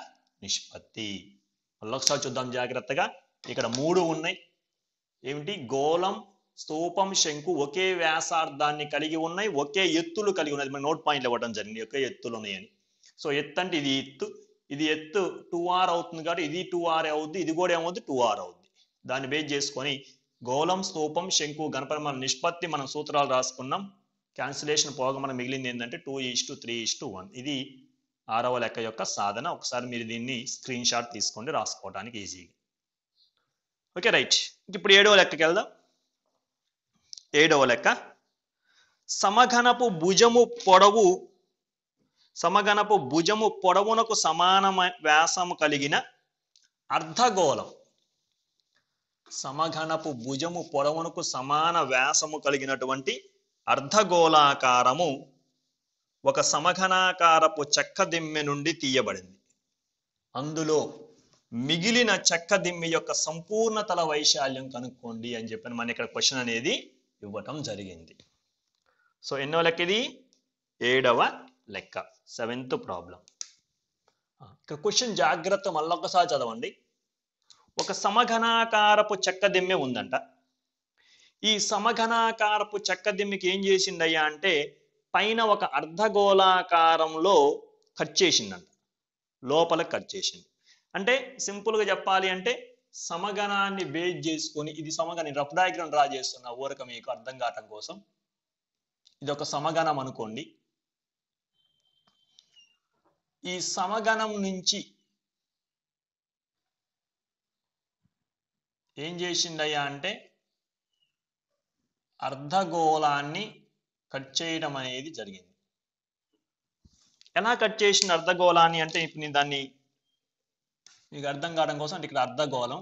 నిష్పత్తి మళ్ళీ ఒకసారి చూద్దాం జాగ్రత్తగా ఇక్కడ మూడు ఉన్నాయి ఏమిటి గోళం స్తూపం శంకు ఒకే వ్యాసార్థాన్ని కలిగి ఉన్నాయి ఒకే ఎత్తులు కలిగి ఉన్నాయి మన నోట్ పాయింట్లు ఇవ్వడం జరిగింది ఒకే ఎత్తులు ఉన్నాయని సో ఎత్తు అంటే ఇది ఎత్తు ఇది ఎత్తు టూ ఆర్ అవుతుంది కాబట్టి ఇది టూ ఆర్ అవుద్ది ఇది కూడా ఏమవుద్ది టూ ఆర్ అవుద్ది దాన్ని బేస్ చేసుకొని గోళం స్తూపం శంకు మన నిష్పత్తి మనం సూత్రాలు రాసుకున్నాం క్యాన్సిలేషన్ పోగా మనం మిగిలింది ఏంటంటే two is to three is to one ఇది ఆరవ లెక్క యొక్క సాధన ఒకసారి మీరు దీన్ని స్క్రీన్ షాట్ తీసుకోండి రాసుకోవడానికి ఈజీగా ఓకే రైట్ ఇప్పుడు ఏడవ లెక్కకి వెళ్దాం ఏడవ లెక్క సమఘనపు భుజము పొడవు సమఘనపు భుజము పొడవునకు సమాన వ్యాసము కలిగిన అర్ధగోళం సమఘనపు భుజము పొడవునకు సమాన వ్యాసము కలిగినటువంటి అర్ధగోళాకారము ఒక సమఘనాకారపు చెక్క దిమ్మె నుండి తీయబడింది అందులో మిగిలిన చెక్క దిమ్మి యొక్క సంపూర్ణతల వైశాల్యం కనుక్కోండి అని చెప్పి మన ఇక్కడ క్వశ్చన్ అనేది ఇవ్వటం జరిగింది సో ఎన్నో లెక్క ఇది ఏడవ లెక్క సెవెంత్ ప్రాబ్లం ఇక్కడ క్వశ్చన్ జాగ్రత్త మళ్ళొకసారి చదవండి ఒక సమఘనాకారపు చెక్క దిమ్మె ఉందంట ఈ సమఘనాకారపు చెక్క దిమ్మికి ఏం చేసిందయ్యా అంటే పైన ఒక అర్ధగోళాకారంలో కట్ చేసిందంట లోపల కట్ చేసింది అంటే సింపుల్గా చెప్పాలి అంటే సమగణాన్ని బేస్ చేసుకొని ఇది సమగణ రఫ్ డయాగ్రామ్ డ్రా చేస్తున్న ఊరక మీకు అర్థం కావటం కోసం ఇది ఒక సమగణం అనుకోండి ఈ సమగణం నుంచి ఏం చేసిందయ్యా అంటే అర్ధగోళాన్ని కట్ చేయడం అనేది జరిగింది ఎలా కట్ చేసిన అర్ధగోళాన్ని అంటే ఇప్పుడు నేను దాన్ని మీకు అర్థం కావడం కోసం అంటే ఇక్కడ అర్ధగోళం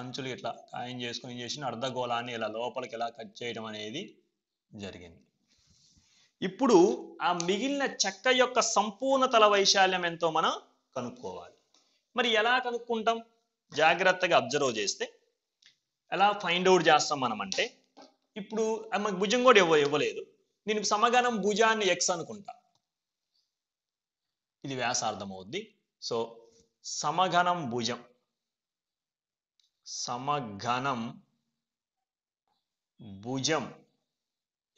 అంచులు ఇట్లా ఆయన చేసుకుని చేసిన అర్ధగోళాన్ని ఇలా లోపలికి ఎలా కట్ చేయడం అనేది జరిగింది ఇప్పుడు ఆ మిగిలిన చెక్క యొక్క సంపూర్ణ తల వైశాల్యం ఎంతో మనం కనుక్కోవాలి మరి ఎలా కనుక్కుంటాం జాగ్రత్తగా అబ్జర్వ్ చేస్తే ఎలా ఫైండ్ అవుట్ చేస్తాం మనం అంటే ఇప్పుడు మనకు భుజం కూడా ఇవ్వ ఇవ్వలేదు నేను సమగణం భుజాన్ని ఎక్స్ అనుకుంటా ఇది వ్యాసార్థం అవుద్ది సో సమఘనం భుజం సమఘనం భుజం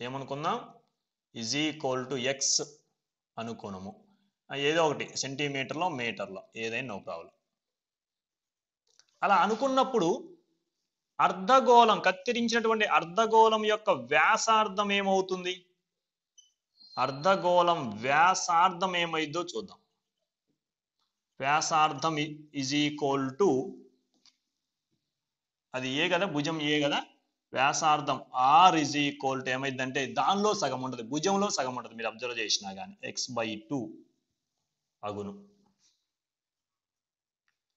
ఏమనుకుందాం ఇజ్ ఈక్వల్ టు ఎక్స్ అనుకోనము ఏదో ఒకటి సెంటీమీటర్లో మీటర్లో ఏదైనా నో ప్రాబ్లం అలా అనుకున్నప్పుడు అర్ధగోళం కత్తిరించినటువంటి అర్ధగోళం యొక్క వ్యాసార్థం ఏమవుతుంది అర్ధగోళం వ్యాసార్థం ఏమైందో చూద్దాం వ్యాసార్థం ఇజ్ ఈక్వల్ టు అది ఏ కదా భుజం ఏ కదా వ్యాసార్థం ఆర్ ఇజ్ ఈక్వల్ టు ఏమైందంటే దానిలో సగం ఉంటుంది భుజంలో సగం ఉంటుంది మీరు అబ్జర్వ్ చేసినా కానీ ఎక్స్ బై టూ అగును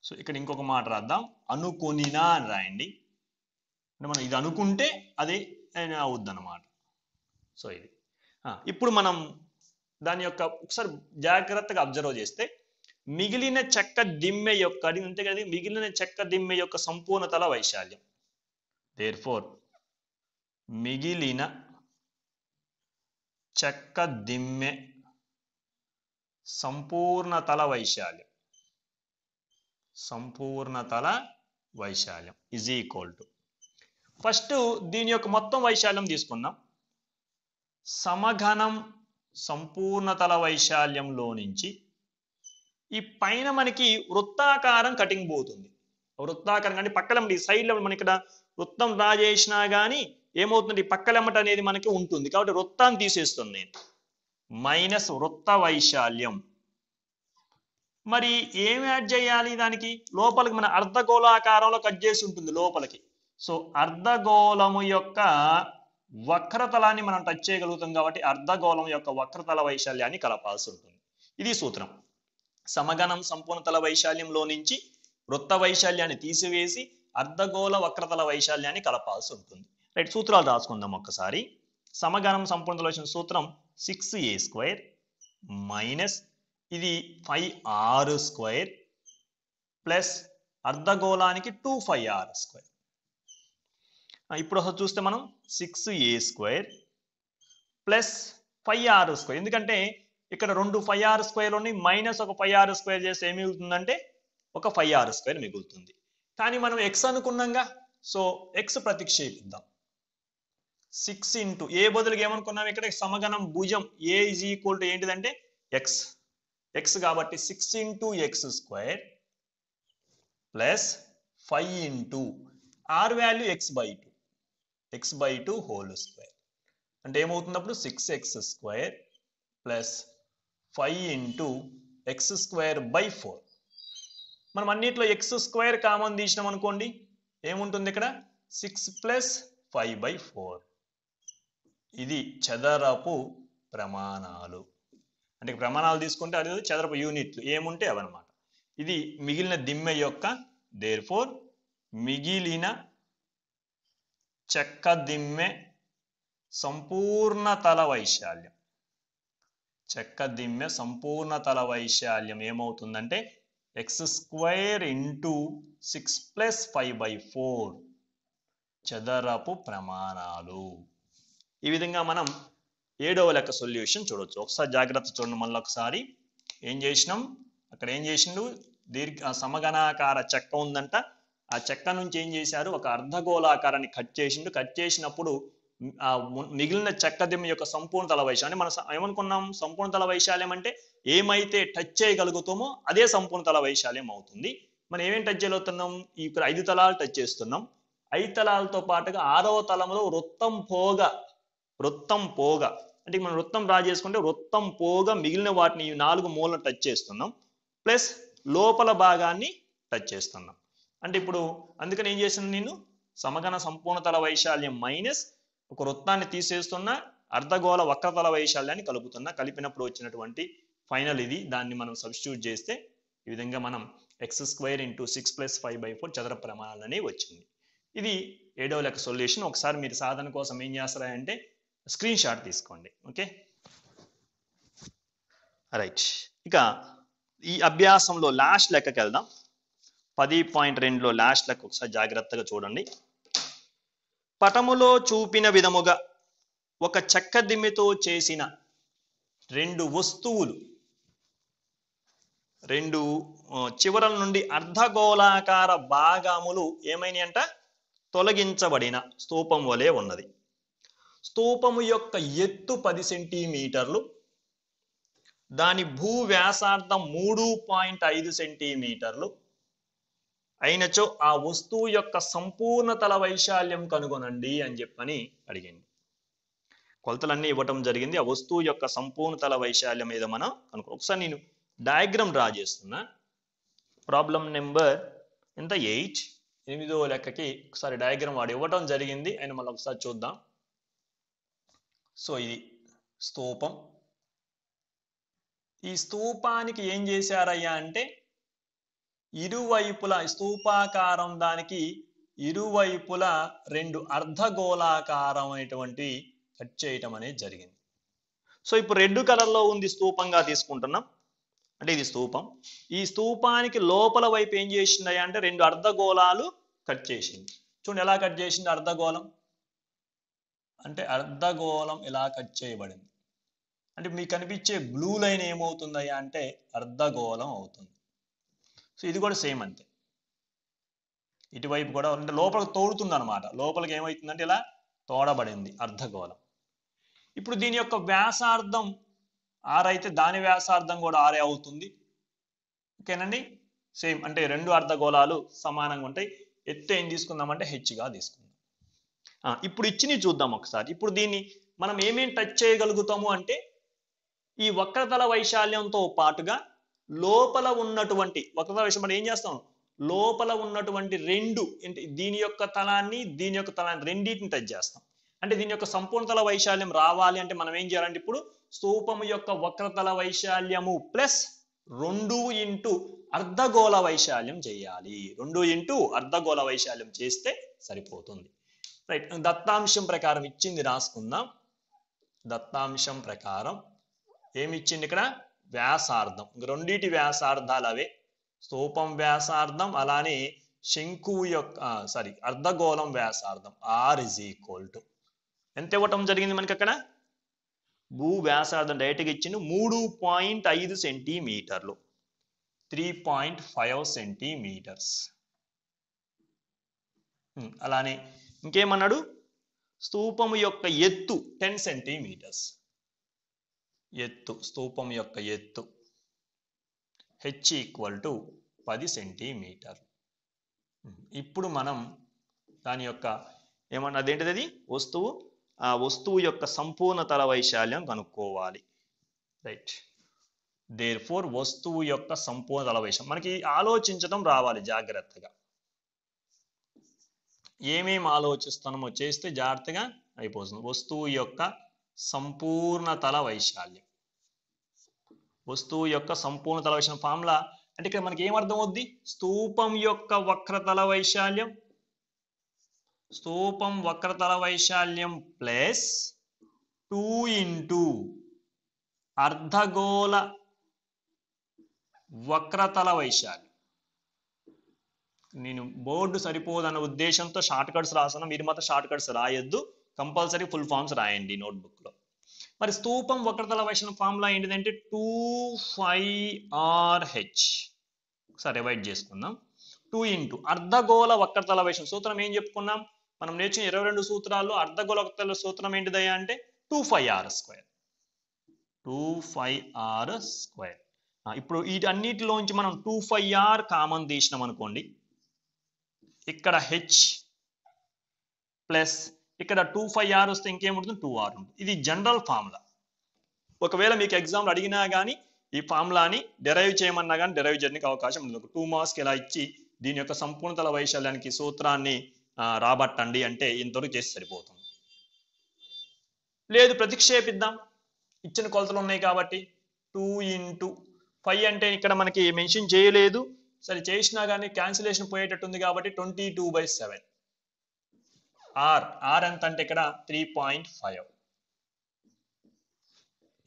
సో ఇక్కడ ఇంకొక మాట రాద్దాం అనుకొనినా అని రాయండి అంటే మనం ఇది అనుకుంటే అది అవుద్ది అన్నమాట సో ఇది ఇప్పుడు మనం దాని యొక్క ఒకసారి జాగ్రత్తగా అబ్జర్వ్ చేస్తే మిగిలిన చెక్క దిమ్మె యొక్క అది అంతే కదా మిగిలిన చెక్క దిమ్మె యొక్క సంపూర్ణతల వైశాల్యం దేర్ ఫోర్ మిగిలిన చెక్క దిమ్మె సంపూర్ణతల వైశాల్యం సంపూర్ణతల వైశాల్యం ఈజ్ ఈక్వల్ టు ఫస్ట్ దీని యొక్క మొత్తం వైశాల్యం తీసుకుందాం సమఘనం సంపూర్ణతల వైశాల్యంలో నుంచి ఈ పైన మనకి వృత్తాకారం కటింగ్ పోతుంది వృత్తాకారం కానీ పక్కలమ్మటి సైడ్ లెవెల్ మనకి ఇక్కడ వృత్తం డ్రా చేసినా కానీ ఏమవుతుంది పక్కలమ్మట అనేది మనకి ఉంటుంది కాబట్టి వృత్తాన్ని తీసేస్తుంది నేను మైనస్ వృత్త వైశాల్యం మరి ఏం యాడ్ చేయాలి దానికి లోపలికి మన అర్ధగోళాకారంలో కట్ చేసి ఉంటుంది లోపలికి సో అర్ధగోళము యొక్క వక్రతలాన్ని మనం టచ్ చేయగలుగుతాం కాబట్టి అర్ధగోళం యొక్క వక్రతల వైశాల్యాన్ని కలపాల్సి ఉంటుంది ఇది సూత్రం సమగణం సంపూర్ణతల వైశాల్యంలో నుంచి వృత్త వైశాల్యాన్ని తీసివేసి అర్ధగోళ వక్రతల వైశాల్యాన్ని కలపాల్సి ఉంటుంది రైట్ సూత్రాలు రాసుకుందాం ఒక్కసారి సమగణం సంపూర్ణతలో వచ్చిన సూత్రం సిక్స్ ఏ స్క్వేర్ మైనస్ ఇది ఫైవ్ ఆర్ స్క్వేర్ ప్లస్ అర్ధగోళానికి టూ ఫైవ్ ఆర్ స్క్వేర్ ఇప్పుడు ఒకసారి చూస్తే మనం six a square plus five are square ఎందుకంటే ఇక్కడ రెండు ఫైవ్ ఆర్ స్క్వేర్ ఉన్నాయి మైనస్ ఒక ఫైవ్ ఆర్ స్క్వేర్ చేస్తే ఏమి మిగులుతుందంటే ఒక ఫైవ్ ఆర్ స్క్వేర్ మిగులుతుంది కానీ మనం ఎక్స్ అనుకున్నాగా సో ఎక్స్ ప్రతిక్షేపిద్దాం సిక్స్ ఇంటూ ఏ బదులుగా ఏమనుకున్నాం ఇక్కడ సమగణం భుజం ఏ ఇజ్ ఈక్వల్ టు ఏంటిదంటే ఎక్స్ ఎక్స్ కాబట్టి six into x square plus five into r value x by two x by two whole square అంటే ఏమవుతున్నప్పుడు six x square plus five into x square by four మనం అన్నిట్లో ఎక్స్ స్క్వేర్ కామన్ తీసినాం అనుకోండి ఏముంటుంది ఇక్కడ six plus five by four ఇది చదరపు ప్రమాణాలు అంటే ప్రమాణాలు తీసుకుంటే అది చదరపు యూనిట్లు ఏముంటే అవన్నమాట ఇది మిగిలిన దిమ్మె యొక్క దేర్ మిగిలిన దిమ్మె సంపూర్ణ తల వైశాల్యం దిమ్మె సంపూర్ణ తల వైశాల్యం ఏమవుతుందంటే x square into six plus five by four చదరపు ప్రమాణాలు ఈ విధంగా మనం ఏడవ లెక్క సొల్యూషన్ చూడవచ్చు ఒకసారి జాగ్రత్త చూడండి మళ్ళీ ఒకసారి ఏం చేసినాం అక్కడ ఏం చేసిండు దీర్ఘ సమగణాకార చెక్క ఉందంట ఆ చెక్క నుంచి ఏం చేశారు ఒక అర్ధగోళాకారాన్ని కట్ చేసిండు కట్ చేసినప్పుడు ఆ మిగిలిన చెక్కదిమ్మ యొక్క సంపూర్ణ తల వైశాల్యం మనం ఏమనుకున్నాం సంపూర్ణ తల వైశాల్యం అంటే ఏమైతే టచ్ చేయగలుగుతామో అదే సంపూర్ణ తల వైశాల్యం అవుతుంది మనం ఏమేమి టచ్ చేయగలుగుతున్నాం ఇక్కడ ఐదు తలాలు టచ్ చేస్తున్నాం ఐదు తలాలతో పాటుగా ఆరవ తలంలో వృత్తం పోగ వృత్తం పోగ అంటే మనం వృత్తం డ్రా చేసుకుంటే వృత్తం పోగ మిగిలిన వాటిని నాలుగు మూలను టచ్ చేస్తున్నాం ప్లస్ లోపల భాగాన్ని టచ్ చేస్తున్నాం అంటే ఇప్పుడు అందుకని ఏం చేసింది నేను సమగణ సంపూర్ణతల వైశాల్యం మైనస్ ఒక వృత్తాన్ని తీసేస్తున్న అర్ధగోళ వక్రతల వైశాల్యాన్ని కలుపుతున్నా కలిపినప్పుడు వచ్చినటువంటి ఫైనల్ ఇది దాన్ని మనం సబ్స్టిట్యూట్ చేస్తే ఈ విధంగా మనం x square into six plus five by four చదర ప్రమాణాలనే వచ్చింది ఇది ఏడవ లెక్క సొల్యూషన్ ఒకసారి మీరు సాధన కోసం ఏం చేస్తారంటే స్క్రీన్ షాట్ తీసుకోండి ఓకే రైట్ ఇక ఈ అభ్యాసంలో లాస్ట్ లెక్కకి వెళ్దాం పది పాయింట్ రెండులో లాస్ట్లకు ఒకసారి జాగ్రత్తగా చూడండి పటములో చూపిన విధముగా ఒక చెక్క దిమ్మెతో చేసిన రెండు వస్తువులు రెండు చివరల నుండి అర్ధగోళాకార భాగములు ఏమైనాయంట తొలగించబడిన స్తూపం వలె ఉన్నది స్తూపము యొక్క ఎత్తు పది సెంటీమీటర్లు దాని భూ వ్యాసార్థం మూడు పాయింట్ ఐదు సెంటీమీటర్లు అయినచో ఆ వస్తువు యొక్క సంపూర్ణతల వైశాల్యం కనుగొనండి అని చెప్పని అడిగింది కొలతలన్నీ ఇవ్వటం జరిగింది ఆ వస్తువు యొక్క సంపూర్ణతల వైశాల్యం ఏదో మనం కనుక్కో ఒకసారి నేను డయాగ్రామ్ డ్రా చేస్తున్నా ప్రాబ్లం నెంబర్ ఎంత ఎయిట్ ఎనిమిదో లెక్కకి ఒకసారి డయాగ్రామ్ వాడు ఇవ్వటం జరిగింది ఆయన మళ్ళీ ఒకసారి చూద్దాం సో ఇది స్తూపం ఈ స్తూపానికి ఏం చేశారయ్యా అంటే ఇరువైపుల స్థూపాకారం దానికి ఇరువైపుల రెండు అర్ధగోళాకారం అనేటువంటి కట్ చేయటం అనేది జరిగింది సో ఇప్పుడు రెడ్ కలర్లో ఉంది స్థూపంగా తీసుకుంటున్నాం అంటే ఇది స్థూపం ఈ స్థూపానికి లోపల వైపు ఏం చేసింది అంటే రెండు అర్ధగోళాలు కట్ చేసింది చూడండి ఎలా కట్ చేసింది అర్ధగోళం అంటే అర్ధగోళం ఇలా కట్ చేయబడింది అంటే మీకు కనిపించే బ్లూ లైన్ ఏమవుతుందయ్యా అంటే అర్ధగోళం అవుతుంది సో ఇది కూడా సేమ్ అంతే ఇటువైపు కూడా అంటే లోపలికి తోడుతుంది అనమాట లోపలికి ఏమవుతుందంటే ఇలా తోడబడింది అర్ధగోళం ఇప్పుడు దీని యొక్క వ్యాసార్థం ఆరైతే దాని వ్యాసార్థం కూడా ఆరే అవుతుంది ఓకేనండి సేమ్ అంటే రెండు అర్ధగోళాలు సమానంగా ఉంటాయి ఎత్తు ఏం తీసుకుందామంటే హెచ్గా తీసుకుందాం ఇప్పుడు ఇచ్చినవి చూద్దాం ఒకసారి ఇప్పుడు దీన్ని మనం ఏమేమి టచ్ చేయగలుగుతాము అంటే ఈ వక్రతల వైశాల్యంతో పాటుగా లోపల ఉన్నటువంటి ఒకసారి విషయం మనం ఏం చేస్తాం లోపల ఉన్నటువంటి రెండు దీని యొక్క తలాన్ని దీని యొక్క తలాన్ని రెండింటిని టచ్ చేస్తాం అంటే దీని యొక్క సంపూర్ణ తల వైశాల్యం రావాలి అంటే మనం ఏం చేయాలంటే ఇప్పుడు స్థూపము యొక్క వక్రతల వైశాల్యము ప్లస్ రెండు ఇంటూ అర్ధగోళ వైశాల్యం చేయాలి రెండు ఇంటూ అర్ధగోళ వైశాల్యం చేస్తే సరిపోతుంది రైట్ దత్తాంశం ప్రకారం ఇచ్చింది రాసుకుందాం దత్తాంశం ప్రకారం ఏమి ఇచ్చింది ఇక్కడ వ్యాసార్థం రెండిటి వ్యాసార్థాలు అవే స్థూపం వ్యాసార్థం అలానే శంకు యొక్క సారీ అర్ధగోళం వ్యాసార్థం ఆర్ ఇస్ ఈక్వల్ టు ఎంత ఇవ్వటం జరిగింది మనకి అక్కడ భూ వ్యాసార్థం డైరెక్ట్గా ఇచ్చిండు మూడు పాయింట్ ఐదు సెంటీమీటర్లు త్రీ పాయింట్ ఫైవ్ సెంటీమీటర్స్ అలానే ఇంకేమన్నాడు స్థూపము యొక్క ఎత్తు టెన్ సెంటీమీటర్స్ ఎత్తు స్థూపం యొక్క ఎత్తు హెచ్ ఈక్వల్ టు పది సెంటీమీటర్ ఇప్పుడు మనం దాని యొక్క ఏమన్నా అదేంటిది అది వస్తువు ఆ వస్తువు యొక్క సంపూర్ణ తల వైశాల్యం కనుక్కోవాలి రైట్ దేర్ ఫోర్ వస్తువు యొక్క సంపూర్ణ తల వైశాల్యం మనకి ఆలోచించడం రావాలి జాగ్రత్తగా ఏమేమి ఆలోచిస్తున్నామో చేస్తే జాగ్రత్తగా అయిపోతుంది వస్తువు యొక్క సంపూర్ణ తల వైశాల్యం వస్తువు యొక్క సంపూర్ణ తల వైశాల్యం ఫార్ములా అంటే ఇక్కడ మనకి ఏమర్థం అవుద్ది స్థూపం యొక్క వక్రతల వైశాల్యం స్థూపం వక్రతల వైశాల్యం ప్లస్ టూ ఇంటూ అర్ధగోళ వక్రతల వైశాల్యం నేను బోర్డు సరిపోదన్న ఉద్దేశంతో షార్ట్ కట్స్ రాసాను మీరు మాత్రం షార్ట్ కట్స్ రాయొద్దు కంపల్సరీ ఫుల్ ఫామ్స్ రాయండి నోట్బుక్లో మరి స్తూపం వక్రతల వైష్ణవ ఫార్ములా ఏంటిదంటే టూ ఫైవ్ ఆర్ హెచ్ ఒకసారి రివైడ్ చేసుకుందాం టూ ఇంటూ అర్ధగోళ వక్రతల వైష్ణవ సూత్రం ఏం చెప్పుకున్నాం మనం నేర్చుకున్న ఇరవై రెండు సూత్రాల్లో అర్ధగోళ వక్రతల సూత్రం ఏంటిదయ్యా అంటే two five are square two five are square ఇప్పుడు వీటన్నిటిలోంచి మనం టూ ఫైవ్ ఆర్ కామన్ తీసినాం అనుకోండి ఇక్కడ హెచ్ ప్లస్ ఇక్కడ టూ ఫైవ్ ఆర్ వస్తే ఇంకేముంటుంది టూ ఆర్ ఉంటుంది ఇది జనరల్ ఫార్ములా ఒకవేళ మీకు ఎగ్జామ్ అడిగినా కానీ ఈ ఫార్ములాని డెరైవ్ చేయమన్నా కానీ డెరైవ్ చేయడానికి అవకాశం ఉంది ఒక టూ మార్క్స్కి ఇలా ఇచ్చి దీని యొక్క సంపూర్ణతల వైశాల్యానికి సూత్రాన్ని రాబట్టండి అంటే ఇంతవరకు చేసి సరిపోతుంది లేదు ప్రతిక్షేపిద్దాం ఇచ్చిన కొలతలు ఉన్నాయి కాబట్టి టూ ఇంటూ ఫైవ్ అంటే ఇక్కడ మనకి మెన్షన్ చేయలేదు సరే చేసినా కానీ క్యాన్సిలేషన్ పోయేటట్టుంది కాబట్టి twenty two by seven r r ఎంత అంటే ఇక్కడ three point five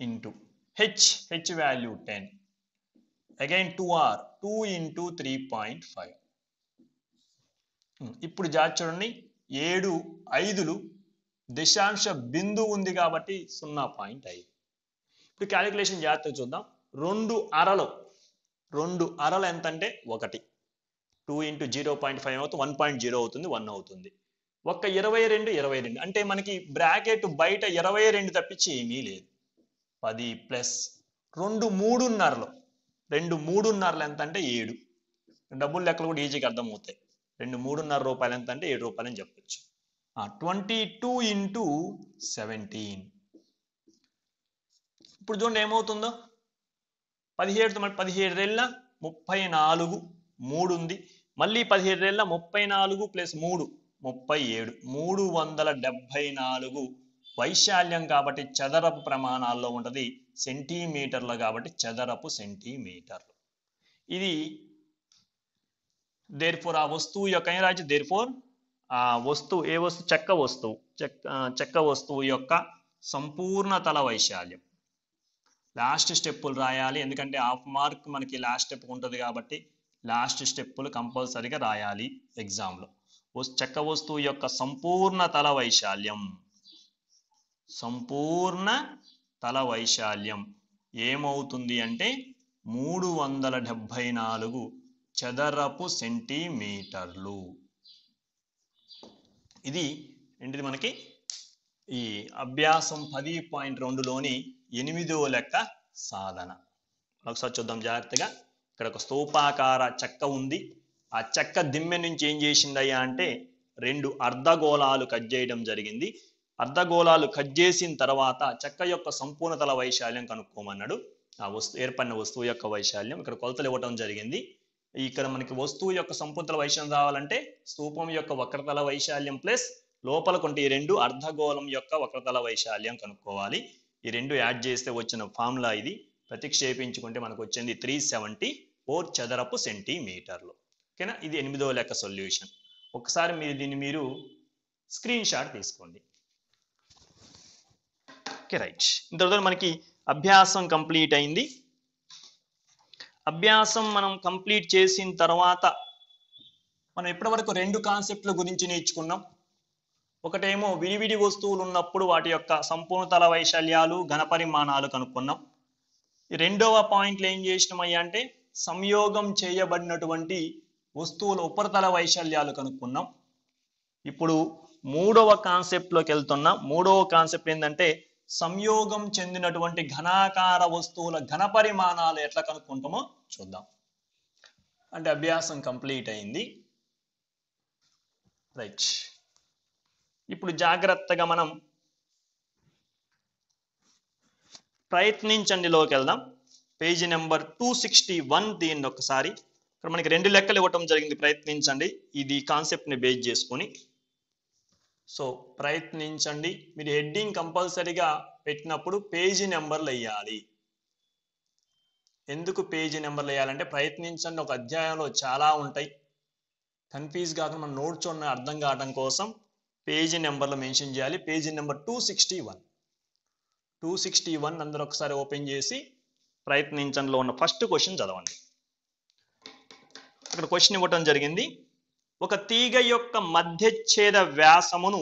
into h h value ten again two are two into three point five ఇప్పుడు జాతి చూడండి ఏడు ఐదులు దశాంశ బిందు ఉంది కాబట్టి సున్నా పాయింట్ ఐదు ఇప్పుడు క్యాలిక్యులేషన్ జాగ్రత్తగా చూద్దాం రెండు అరలు రెండు అరలు ఎంత అంటే ఒకటి two into zero point five అవుతుంది వన్ పాయింట్ జీరో అవుతుంది వన్ అవుతుంది ఒక్క ఇరవై రెండు ఇరవై రెండు అంటే మనకి బ్రాకెట్ బయట ఇరవై రెండు తప్పించి ఏమీ లేదు పది ప్లస్ రెండు మూడున్నరలో రెండు మూడున్నరలు ఎంత అంటే ఏడు డబ్బులు లెక్కలు కూడా ఈజీగా అర్థమవుతాయి రెండు మూడున్నర రూపాయలు ఎంత అంటే ఏడు రూపాయలు అని చెప్పచ్చు ట్వంటీ టూ ఇంటూ సెవెంటీన్ ఇప్పుడు చూడండి ఏమవుతుందో పదిహేడు పదిహేడు రేళ్ళ ముప్పై నాలుగు మూడు ఉంది మళ్ళీ పదిహేడు రేళ్ళ ముప్పై నాలుగు ప్లస్ మూడు ముప్పై ఏడు మూడు వందల డెబ్బై నాలుగు వైశాల్యం కాబట్టి చదరపు ప్రమాణాల్లో ఉంటుంది సెంటీమీటర్లు కాబట్టి చదరపు సెంటీమీటర్లు ఇది దేర్ఫోర్ ఆ వస్తువు యొక్క ఏం రాజు దేర్ఫోర్ ఆ వస్తువు ఏ వస్తువు చెక్క వస్తువు చెక్క చెక్క వస్తువు యొక్క సంపూర్ణ తల వైశాల్యం లాస్ట్ స్టెప్పులు రాయాలి ఎందుకంటే హాఫ్ మార్క్ మనకి లాస్ట్ స్టెప్ ఉంటుంది కాబట్టి లాస్ట్ స్టెప్పులు కంపల్సరీగా రాయాలి ఎగ్జామ్లో చెక్క వస్తువు యొక్క సంపూర్ణ తల వైశాల్యం సంపూర్ణ తల వైశాల్యం ఏమవుతుంది అంటే మూడు వందల డెబ్భై నాలుగు చదరపు సెంటీమీటర్లు ఇది ఏంటిది మనకి ఈ అభ్యాసం పది పాయింట్ రెండులోని ఎనిమిదో లెక్క సాధన ఒకసారి చూద్దాం జాగ్రత్తగా ఇక్కడ ఒక స్థూపాకార చెక్క ఉంది ఆ చెక్క దిమ్మె నుంచి ఏం చేసిందయ్యా అంటే రెండు అర్ధగోళాలు కట్ చేయడం జరిగింది అర్ధగోళాలు కట్ చేసిన తర్వాత చెక్క యొక్క సంపూర్ణతల వైశాల్యం కనుక్కోమన్నాడు ఆ వస్తువు ఏర్పడిన వస్తువు యొక్క వైశాల్యం ఇక్కడ కొలతలు ఇవ్వటం జరిగింది ఇక్కడ మనకి వస్తువు యొక్క సంపూర్ణతల వైశాల్యం రావాలంటే స్థూపం యొక్క వక్రతల వైశాల్యం ప్లస్ లోపల కొంటే ఈ రెండు అర్ధగోళం యొక్క వక్రతల వైశాల్యం కనుక్కోవాలి ఈ రెండు యాడ్ చేస్తే వచ్చిన ఫార్ములా ఇది ప్రతిక్షేపించుకుంటే మనకు వచ్చింది త్రీ సెవెంటీ ఫోర్ చదరపు సెంటీమీటర్లు ఓకేనా ఇది ఎనిమిదవ లెక్క సొల్యూషన్ ఒకసారి మీరు దీన్ని మీరు స్క్రీన్ షాట్ తీసుకోండి ఓకే రైట్ ఇంతటితో మనకి అభ్యాసం కంప్లీట్ అయింది అభ్యాసం మనం కంప్లీట్ చేసిన తర్వాత మనం ఇప్పటివరకు రెండు కాన్సెప్ట్ల గురించి నేర్చుకున్నాం ఒకటేమో విడివిడి వస్తువులు ఉన్నప్పుడు వాటి యొక్క సంపూర్ణతల వైశాల్యాలు ఘనపరిమాణాలు కనుక్కున్నాం రెండవ పాయింట్లు ఏం చేసినామయ్యా అంటే సంయోగం చేయబడినటువంటి వస్తువుల ఉపరితల వైశాల్యాలు కనుక్కున్నాం ఇప్పుడు మూడవ కాన్సెప్ట్లోకి వెళ్తున్నాం మూడవ కాన్సెప్ట్ ఏంటంటే సంయోగం చెందినటువంటి ఘనాకార వస్తువుల ఘన పరిమాణాలు ఎట్లా కనుక్కుంటామో చూద్దాం అంటే అభ్యాసం కంప్లీట్ అయింది రైట్ ఇప్పుడు జాగ్రత్తగా మనం లోకి వెళ్దాం page number two sixty one దీన్ని ఒకసారి ఇక్కడ మనకి రెండు లెక్కలు ఇవ్వటం జరిగింది ప్రయత్నించండి ఇది కాన్సెప్ట్ని బేస్ చేసుకొని సో ప్రయత్నించండి మీరు హెడ్డింగ్ కంపల్సరీగా పెట్టినప్పుడు పేజీ నెంబర్లు వేయాలి ఎందుకు పేజీ నెంబర్లు వేయాలంటే ప్రయత్నించండి ఒక అధ్యాయంలో చాలా ఉంటాయి కన్ఫ్యూజ్ కాకుండా మనం నోట్స్ ఉన్న అర్థం కావడం కోసం పేజీ నెంబర్లు మెన్షన్ చేయాలి page number two sixty one two sixty one అందరూ ఒకసారి ఓపెన్ చేసి ప్రయత్నించంలో ఉన్న ఫస్ట్ క్వశ్చన్ చదవండి ఇక్కడ క్వశ్చన్ ఇవ్వటం జరిగింది ఒక తీగ యొక్క మధ్యచ్ఛేద వ్యాసమును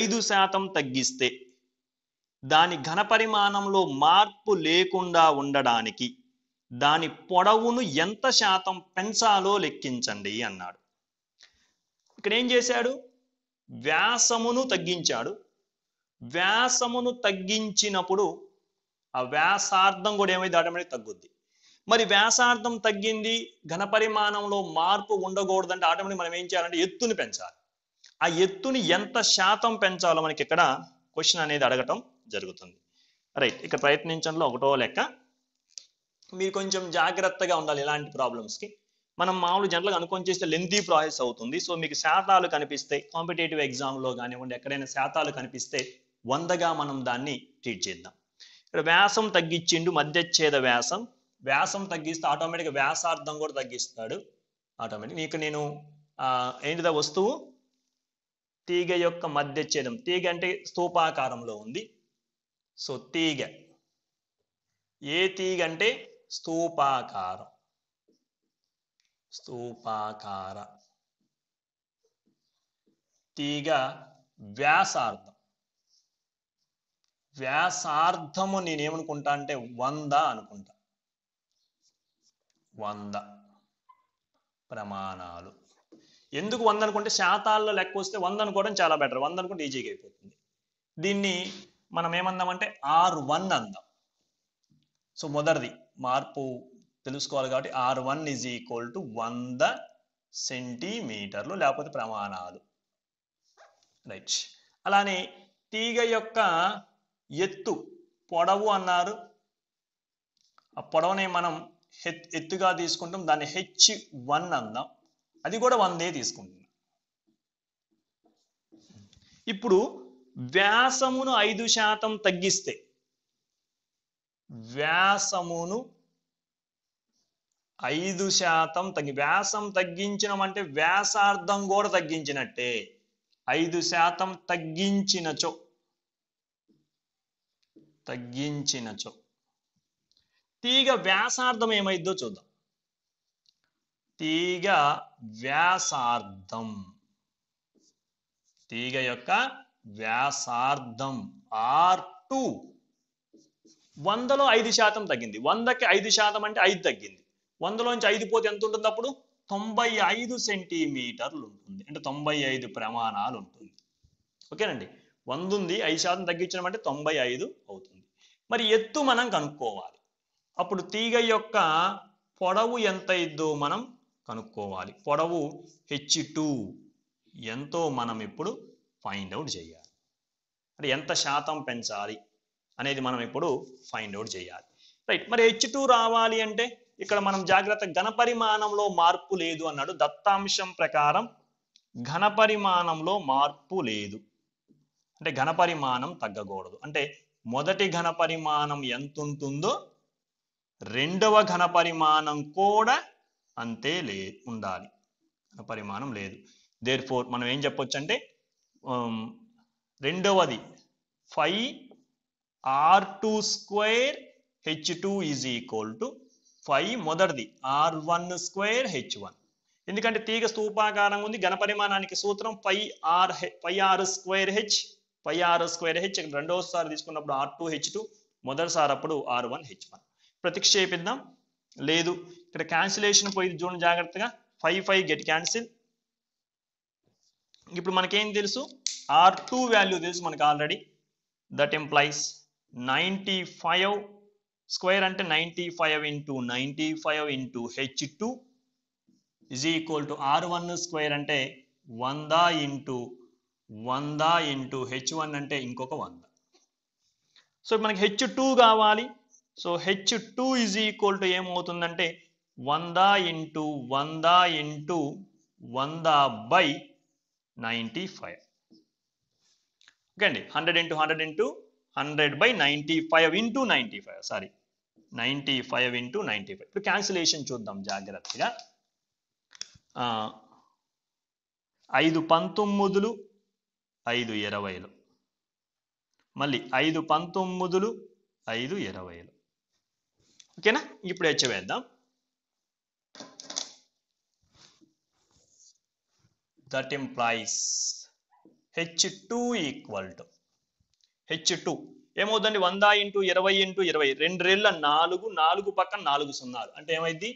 ఐదు శాతం తగ్గిస్తే దాని ఘనపరిమాణంలో మార్పు లేకుండా ఉండడానికి దాని పొడవును ఎంత శాతం పెంచాలో లెక్కించండి అన్నాడు ఇక్కడ ఏం చేశాడు వ్యాసమును తగ్గించాడు వ్యాసమును తగ్గించినప్పుడు ఆ వ్యాసార్థం కూడా ఏమైంది ఆటోమేటిక్ తగ్గుద్ది మరి వ్యాసార్థం తగ్గింది ఘనపరిమాణంలో మార్పు ఉండకూడదంటే ఆటోమేటిక్ మనం ఏం చేయాలంటే ఎత్తుని పెంచాలి ఆ ఎత్తుని ఎంత శాతం పెంచాలో మనకి ఇక్కడ క్వశ్చన్ అనేది అడగటం జరుగుతుంది రైట్ ఇక్కడ ప్రయత్నించడంలో ఒకటో లెక్క మీరు కొంచెం జాగ్రత్తగా ఉండాలి ఇలాంటి ప్రాబ్లమ్స్కి మనం మామూలు జనరల్గా అనుకొని చేస్తే లెంతీ ప్రాసెస్ అవుతుంది సో మీకు శాతాలు కనిపిస్తే కాంపిటేటివ్ ఎగ్జామ్లో కానివ్వండి ఎక్కడైనా శాతాలు కనిపిస్తే వందగా మనం దాన్ని ట్రీట్ చేద్దాం ఇక్కడ వ్యాసం తగ్గించిండు మధ్యచ్ఛేద వ్యాసం వ్యాసం తగ్గిస్తే ఆటోమేటిక్ వ్యాసార్థం కూడా తగ్గిస్తాడు ఆటోమేటిక్ నీకు నేను ఏంటిదా వస్తువు తీగ యొక్క మధ్య ఛేదం తీగ అంటే స్థూపాకారంలో ఉంది సో తీగ ఏ తీగ అంటే స్థూపాకారం స్థూపాకార తీగ వ్యాసార్థం వ్యాసార్థము నేనేమనుకుంటా అంటే వంద అనుకుంటా వంద ప్రమాణాలు ఎందుకు వంద అనుకుంటే శాతాల్లో లెక్క వస్తే వంద అనుకోవడం చాలా బెటర్ వంద అనుకుంటే ఈజీగా అయిపోతుంది దీన్ని మనం ఏమందామంటే ఆర్ వన్ అందాం సో మొదటిది మార్పు తెలుసుకోవాలి కాబట్టి r one is equal to వంద సెంటీమీటర్లు లేకపోతే ప్రమాణాలు రైట్ అలానే తీగ యొక్క ఎత్తు పొడవు అన్నారు ఆ పొడవని మనం ఎత్తుగా తీసుకుంటాం దాన్ని హెచ్ వన్ అందాం అది కూడా వందే తీసుకుంటున్నాం ఇప్పుడు వ్యాసమును ఐదు శాతం తగ్గిస్తే వ్యాసమును ఐదు శాతం తగ్గి వ్యాసం తగ్గించడం అంటే వ్యాసార్థం కూడా తగ్గించినట్టే ఐదు శాతం తగ్గించినచో తగ్గించినచో తీగ వ్యాసార్థం ఏమైందో చూద్దాం తీగ వ్యాసార్థం తీగ యొక్క వ్యాసార్థం ఆర్ టూ వందలో ఐదు శాతం తగ్గింది వందకి ఐదు శాతం అంటే ఐదు తగ్గింది వందలోంచి ఐదు పోతే ఎంత ఉంటుంది అప్పుడు తొంభై ఐదు సెంటీమీటర్లు ఉంటుంది అంటే తొంభై ఐదు ప్రమాణాలు ఉంటుంది ఓకేనండి వంద ఉంది ఐదు శాతం తగ్గించడం అంటే తొంభై ఐదు అవుతుంది మరి ఎత్తు మనం కనుక్కోవాలి అప్పుడు తీగ యొక్క పొడవు ఎంత ఇద్దో మనం కనుక్కోవాలి పొడవు హెచ్ టూ ఎంతో మనం ఇప్పుడు ఫైండ్ అవుట్ చేయాలి అంటే ఎంత శాతం పెంచాలి అనేది మనం ఇప్పుడు ఫైండ్ అవుట్ చేయాలి రైట్ మరి హెచ్ టూ రావాలి అంటే ఇక్కడ మనం జాగ్రత్త ఘనపరిమాణంలో మార్పు లేదు అన్నాడు దత్తాంశం ప్రకారం ఘనపరిమాణంలో మార్పు లేదు అంటే ఘనపరిమాణం తగ్గకూడదు అంటే మొదటి ఘనపరిమాణం ఎంత ఉంటుందో రెండవ ఘన పరిమాణం కూడా అంతే లే ఉండాలి ఘన పరిమాణం లేదు దేర్ ఫోర్ మనం ఏం చెప్పొచ్చు అంటే రెండవది five r two square h two is equal to five మొదటిది r one square h one ఎందుకంటే తీగ స్థూపాకారంగా ఉంది ఘనపరిమాణానికి సూత్రం five r pi r square h five are square h రెండవసారి తీసుకున్నప్పుడు ఆర్ టూ హెచ్ టూ మొదటిసారి అప్పుడు ఆర్ వన్ హెచ్ వన్ ప్రతిక్షేపిద్దాం లేదు ఇక్కడ క్యాన్సిలేషన్ పోయింది చూడండి జాగ్రత్తగా ఫైవ్ ఫైవ్ గెట్ క్యాన్సిల్ ఇప్పుడు మనకేం తెలుసు ఆర్ టూ వాల్యూ తెలుసు మనకు already that implies ninety five square అంటే ninety five into ninety five into h two is equal to r one square అంటే వంద ఇంటూ వంద ఇంటూ హెచ్ వన్ అంటే ఇంకొక వంద సో మనకి హెచ్ టూ కావాలి so h two is equal to ఏమవుతుందంటే వంద ఇంటూ వంద ఇంటూ వంద బై నైంటీ ఫైవ్ ఓకే అండి hundred into hundred into hundred by ninety five into ninety five sorry ninety five into ninety five ఇప్పుడు క్యాన్సిలేషన్ చూద్దాం జాగ్రత్తగా ఐదు పంతొమ్మిదులు ఐదు ఇరవైలు మళ్ళీ ఐదు పంతొమ్మిదులు ఐదు ఇరవైలు ఓకేనా ఇప్పుడు హెచ్ వేద్దాం that implies h two equal to h two ఏమవుతుంది వంద ఇంటూ ఇరవై ఇంటూ ఇరవై రెండు రేళ్ళ నాలుగు నాలుగు పక్కన నాలుగు సున్నాలు అంటే ఏమైంది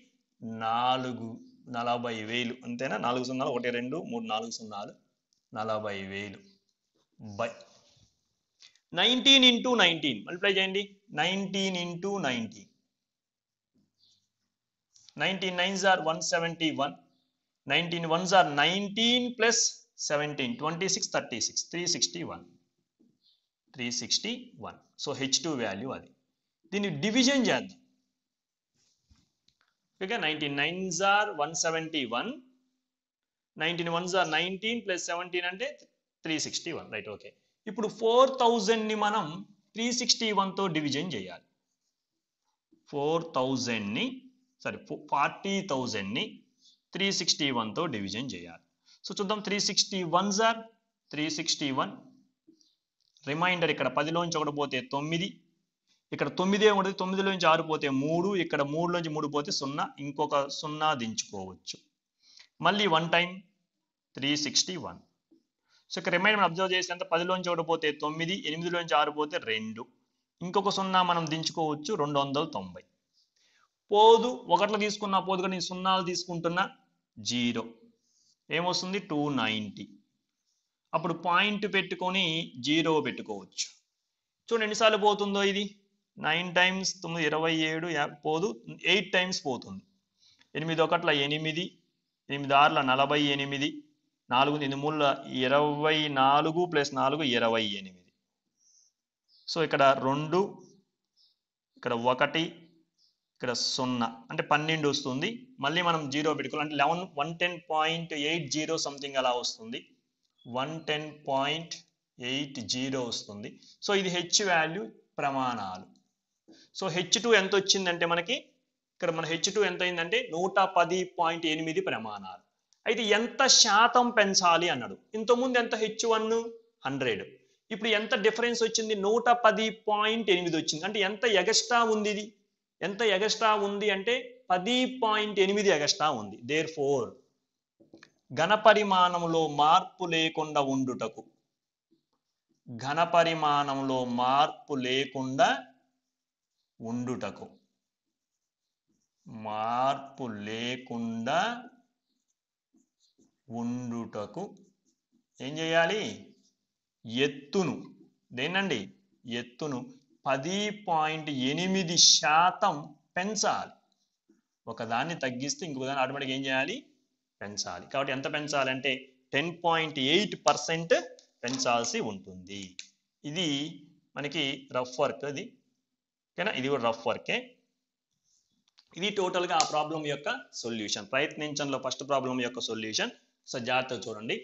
నాలుగు నలభై వేలు అంతేనా నాలుగు సున్నాలు ఒకటి రెండు మూడు నాలుగు సున్నాలు నలభై వేలు by nineteen into nineteen multiply చేయండి nineteen into nineteen nineteen nines are one seventy one nineteen ones are nineteen plus seventeen twenty six thirty six three sixty one three sixty one so h two value అది దీన్ని డివిజన్ చేద్దాం okay nineteen nines are one seventy one nineteen ones are nineteen plus seventeen అంటే three sixty one right okay ఇప్పుడు ఫోర్ థౌజండ్ని మనం త్రీ సిక్స్టీ వన్తో డివిజన్ చేయాలి ఫోర్ థౌజండ్ని సారీ ఫార్టీ థౌజండ్ని త్రీ సిక్స్టీ వన్తో డివిజన్ చేయాలి సో చూద్దాం three sixty one sir three sixty one remainder ఇక్కడ పదిలోంచి ఒకటి పోతే తొమ్మిది ఇక్కడ తొమ్మిదే ఉంటుంది తొమ్మిదిలోంచి ఆరు పోతే మూడు ఇక్కడ మూడులోంచి మూడు పోతే సున్నా ఇంకొక సున్నా దించుకోవచ్చు మళ్ళీ one time three sixty one so ఇక్కడ రిమైండర్ మనం అబ్జర్వ్ చేసినంత పదిలోంచి ఒకటి పోతే తొమ్మిది ఎనిమిదిలోంచి ఆరు పోతే రెండు ఇంకొక సున్నా మనం దించుకోవచ్చు రెండు వందల తొంభై పోదు ఒకట్లో తీసుకున్నా పోదు కానీ సున్నాలు తీసుకుంటున్నా జీరో ఏమొస్తుంది టూ నైంటీ అప్పుడు పాయింట్ పెట్టుకొని జీరో పెట్టుకోవచ్చు చూడండి ఎన్నిసార్లు పోతుందో ఇది నైన్ టైమ్స్ తొమ్మిది ఇరవై ఏడు పోదు ఎయిట్ టైమ్స్ పోతుంది ఎనిమిది ఒకట్ల ఎనిమిది ఎనిమిది ఆరుల నలభై ఎనిమిది నాలుగు ఎనిమిది మూడుల ఇరవై నాలుగు ప్లస్ నాలుగు ఇరవై ఎనిమిది సో ఇక్కడ రెండు ఇక్కడ ఒకటి ఇక్కడ సున్నా అంటే పన్నెండు వస్తుంది మళ్ళీ మనం జీరో పెట్టుకోవాలి అంటే eleven one ten point eight zero something అలా వస్తుంది one ten point eight zero వస్తుంది సో ఇది హెచ్ వాల్యూ ప్రమాణాలు సో హెచ్ టూ ఎంత వచ్చిందంటే మనకి ఇక్కడ మన హెచ్ టూ ఎంత అయిందంటే నూట పది పాయింట్ ఎనిమిది ప్రమాణాలు అయితే ఎంత శాతం పెంచాలి అన్నాడు ఇంతకుముందు ఎంత హెచ్ వన్ హండ్రెడ్ ఇప్పుడు ఎంత డిఫరెన్స్ వచ్చింది నూట పది పాయింట్ ఎనిమిది వచ్చింది అంటే ఎంత ఎగస్ట్రా ఉంది ఇది ఎంత ఎగస్ట్రా ఉంది అంటే పది పాయింట్ ఎనిమిది ఎగస్ట్రా ఉంది దేర్ ఫోర్ ఘనపరిమాణంలో మార్పు లేకుండా ఉండుటకు ఘనపరిమాణంలో మార్పు లేకుండా ఉండుటకు మార్పు లేకుండా ఉండుటకు ఏం చేయాలి ఎత్తును దేనండి ఎత్తును పది పాయింట్ ఎనిమిది శాతం పెంచాలి ఒకదాన్ని తగ్గిస్తే ఇంకొకదాన్ని ఆటోమేటిక్ ఏం చేయాలి పెంచాలి కాబట్టి ఎంత పెంచాలంటే టెన్ పాయింట్ ఎయిట్ పర్సెంట్ పెంచాల్సి ఉంటుంది ఇది మనకి రఫ్ వర్క్ అది ఓకేనా ఇది కూడా రఫ్ వర్కే ఇది టోటల్గా ఆ ప్రాబ్లం యొక్క సొల్యూషన్ ప్రయత్నించంలో ఫస్ట్ ప్రాబ్లం యొక్క సొల్యూషన్ సో జాగ్రత్తగా చూడండి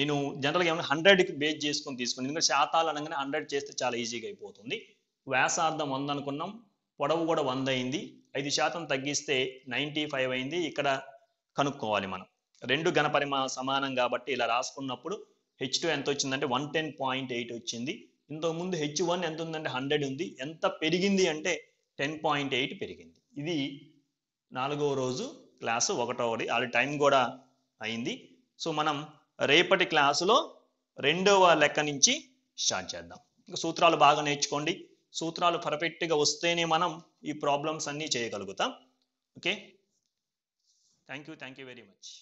నేను జనరల్గా ఏమైనా హండ్రెడ్కి బేస్ చేసుకుని తీసుకుని ఎందుకంటే శాతాలు అనగానే హండ్రెడ్ చేస్తే చాలా ఈజీగా అయిపోతుంది వ్యాసార్థం వంద అనుకున్నాం పొడవు కూడా వంద అయింది ఐదు శాతం తగ్గిస్తే నైంటీ ఫైవ్ అయింది ఇక్కడ కనుక్కోవాలి మనం రెండు ఘనపరిమా సమానం కాబట్టి ఇలా రాసుకున్నప్పుడు హెచ్ టూ ఎంత వచ్చిందంటే వన్ టెన్ పాయింట్ ఎయిట్ వచ్చింది ఇంతకుముందు హెచ్ వన్ ఎంత ఉందంటే హండ్రెడ్ ఉంది ఎంత పెరిగింది అంటే టెన్ పాయింట్ ఎయిట్ పెరిగింది ఇది నాలుగవ రోజు క్లాసు ఒకటవది ఆల్రెడీ టైం కూడా అయింది సో మనం రేపటి క్లాసులో రెండవ లెక్క నుంచి స్టార్ట్ చేద్దాం ఇంకా సూత్రాలు బాగా నేర్చుకోండి సూత్రాలు పర్ఫెక్ట్గా వస్తేనే మనం ఈ ప్రాబ్లమ్స్ అన్నీ చేయగలుగుతాం okay thank you thank you very much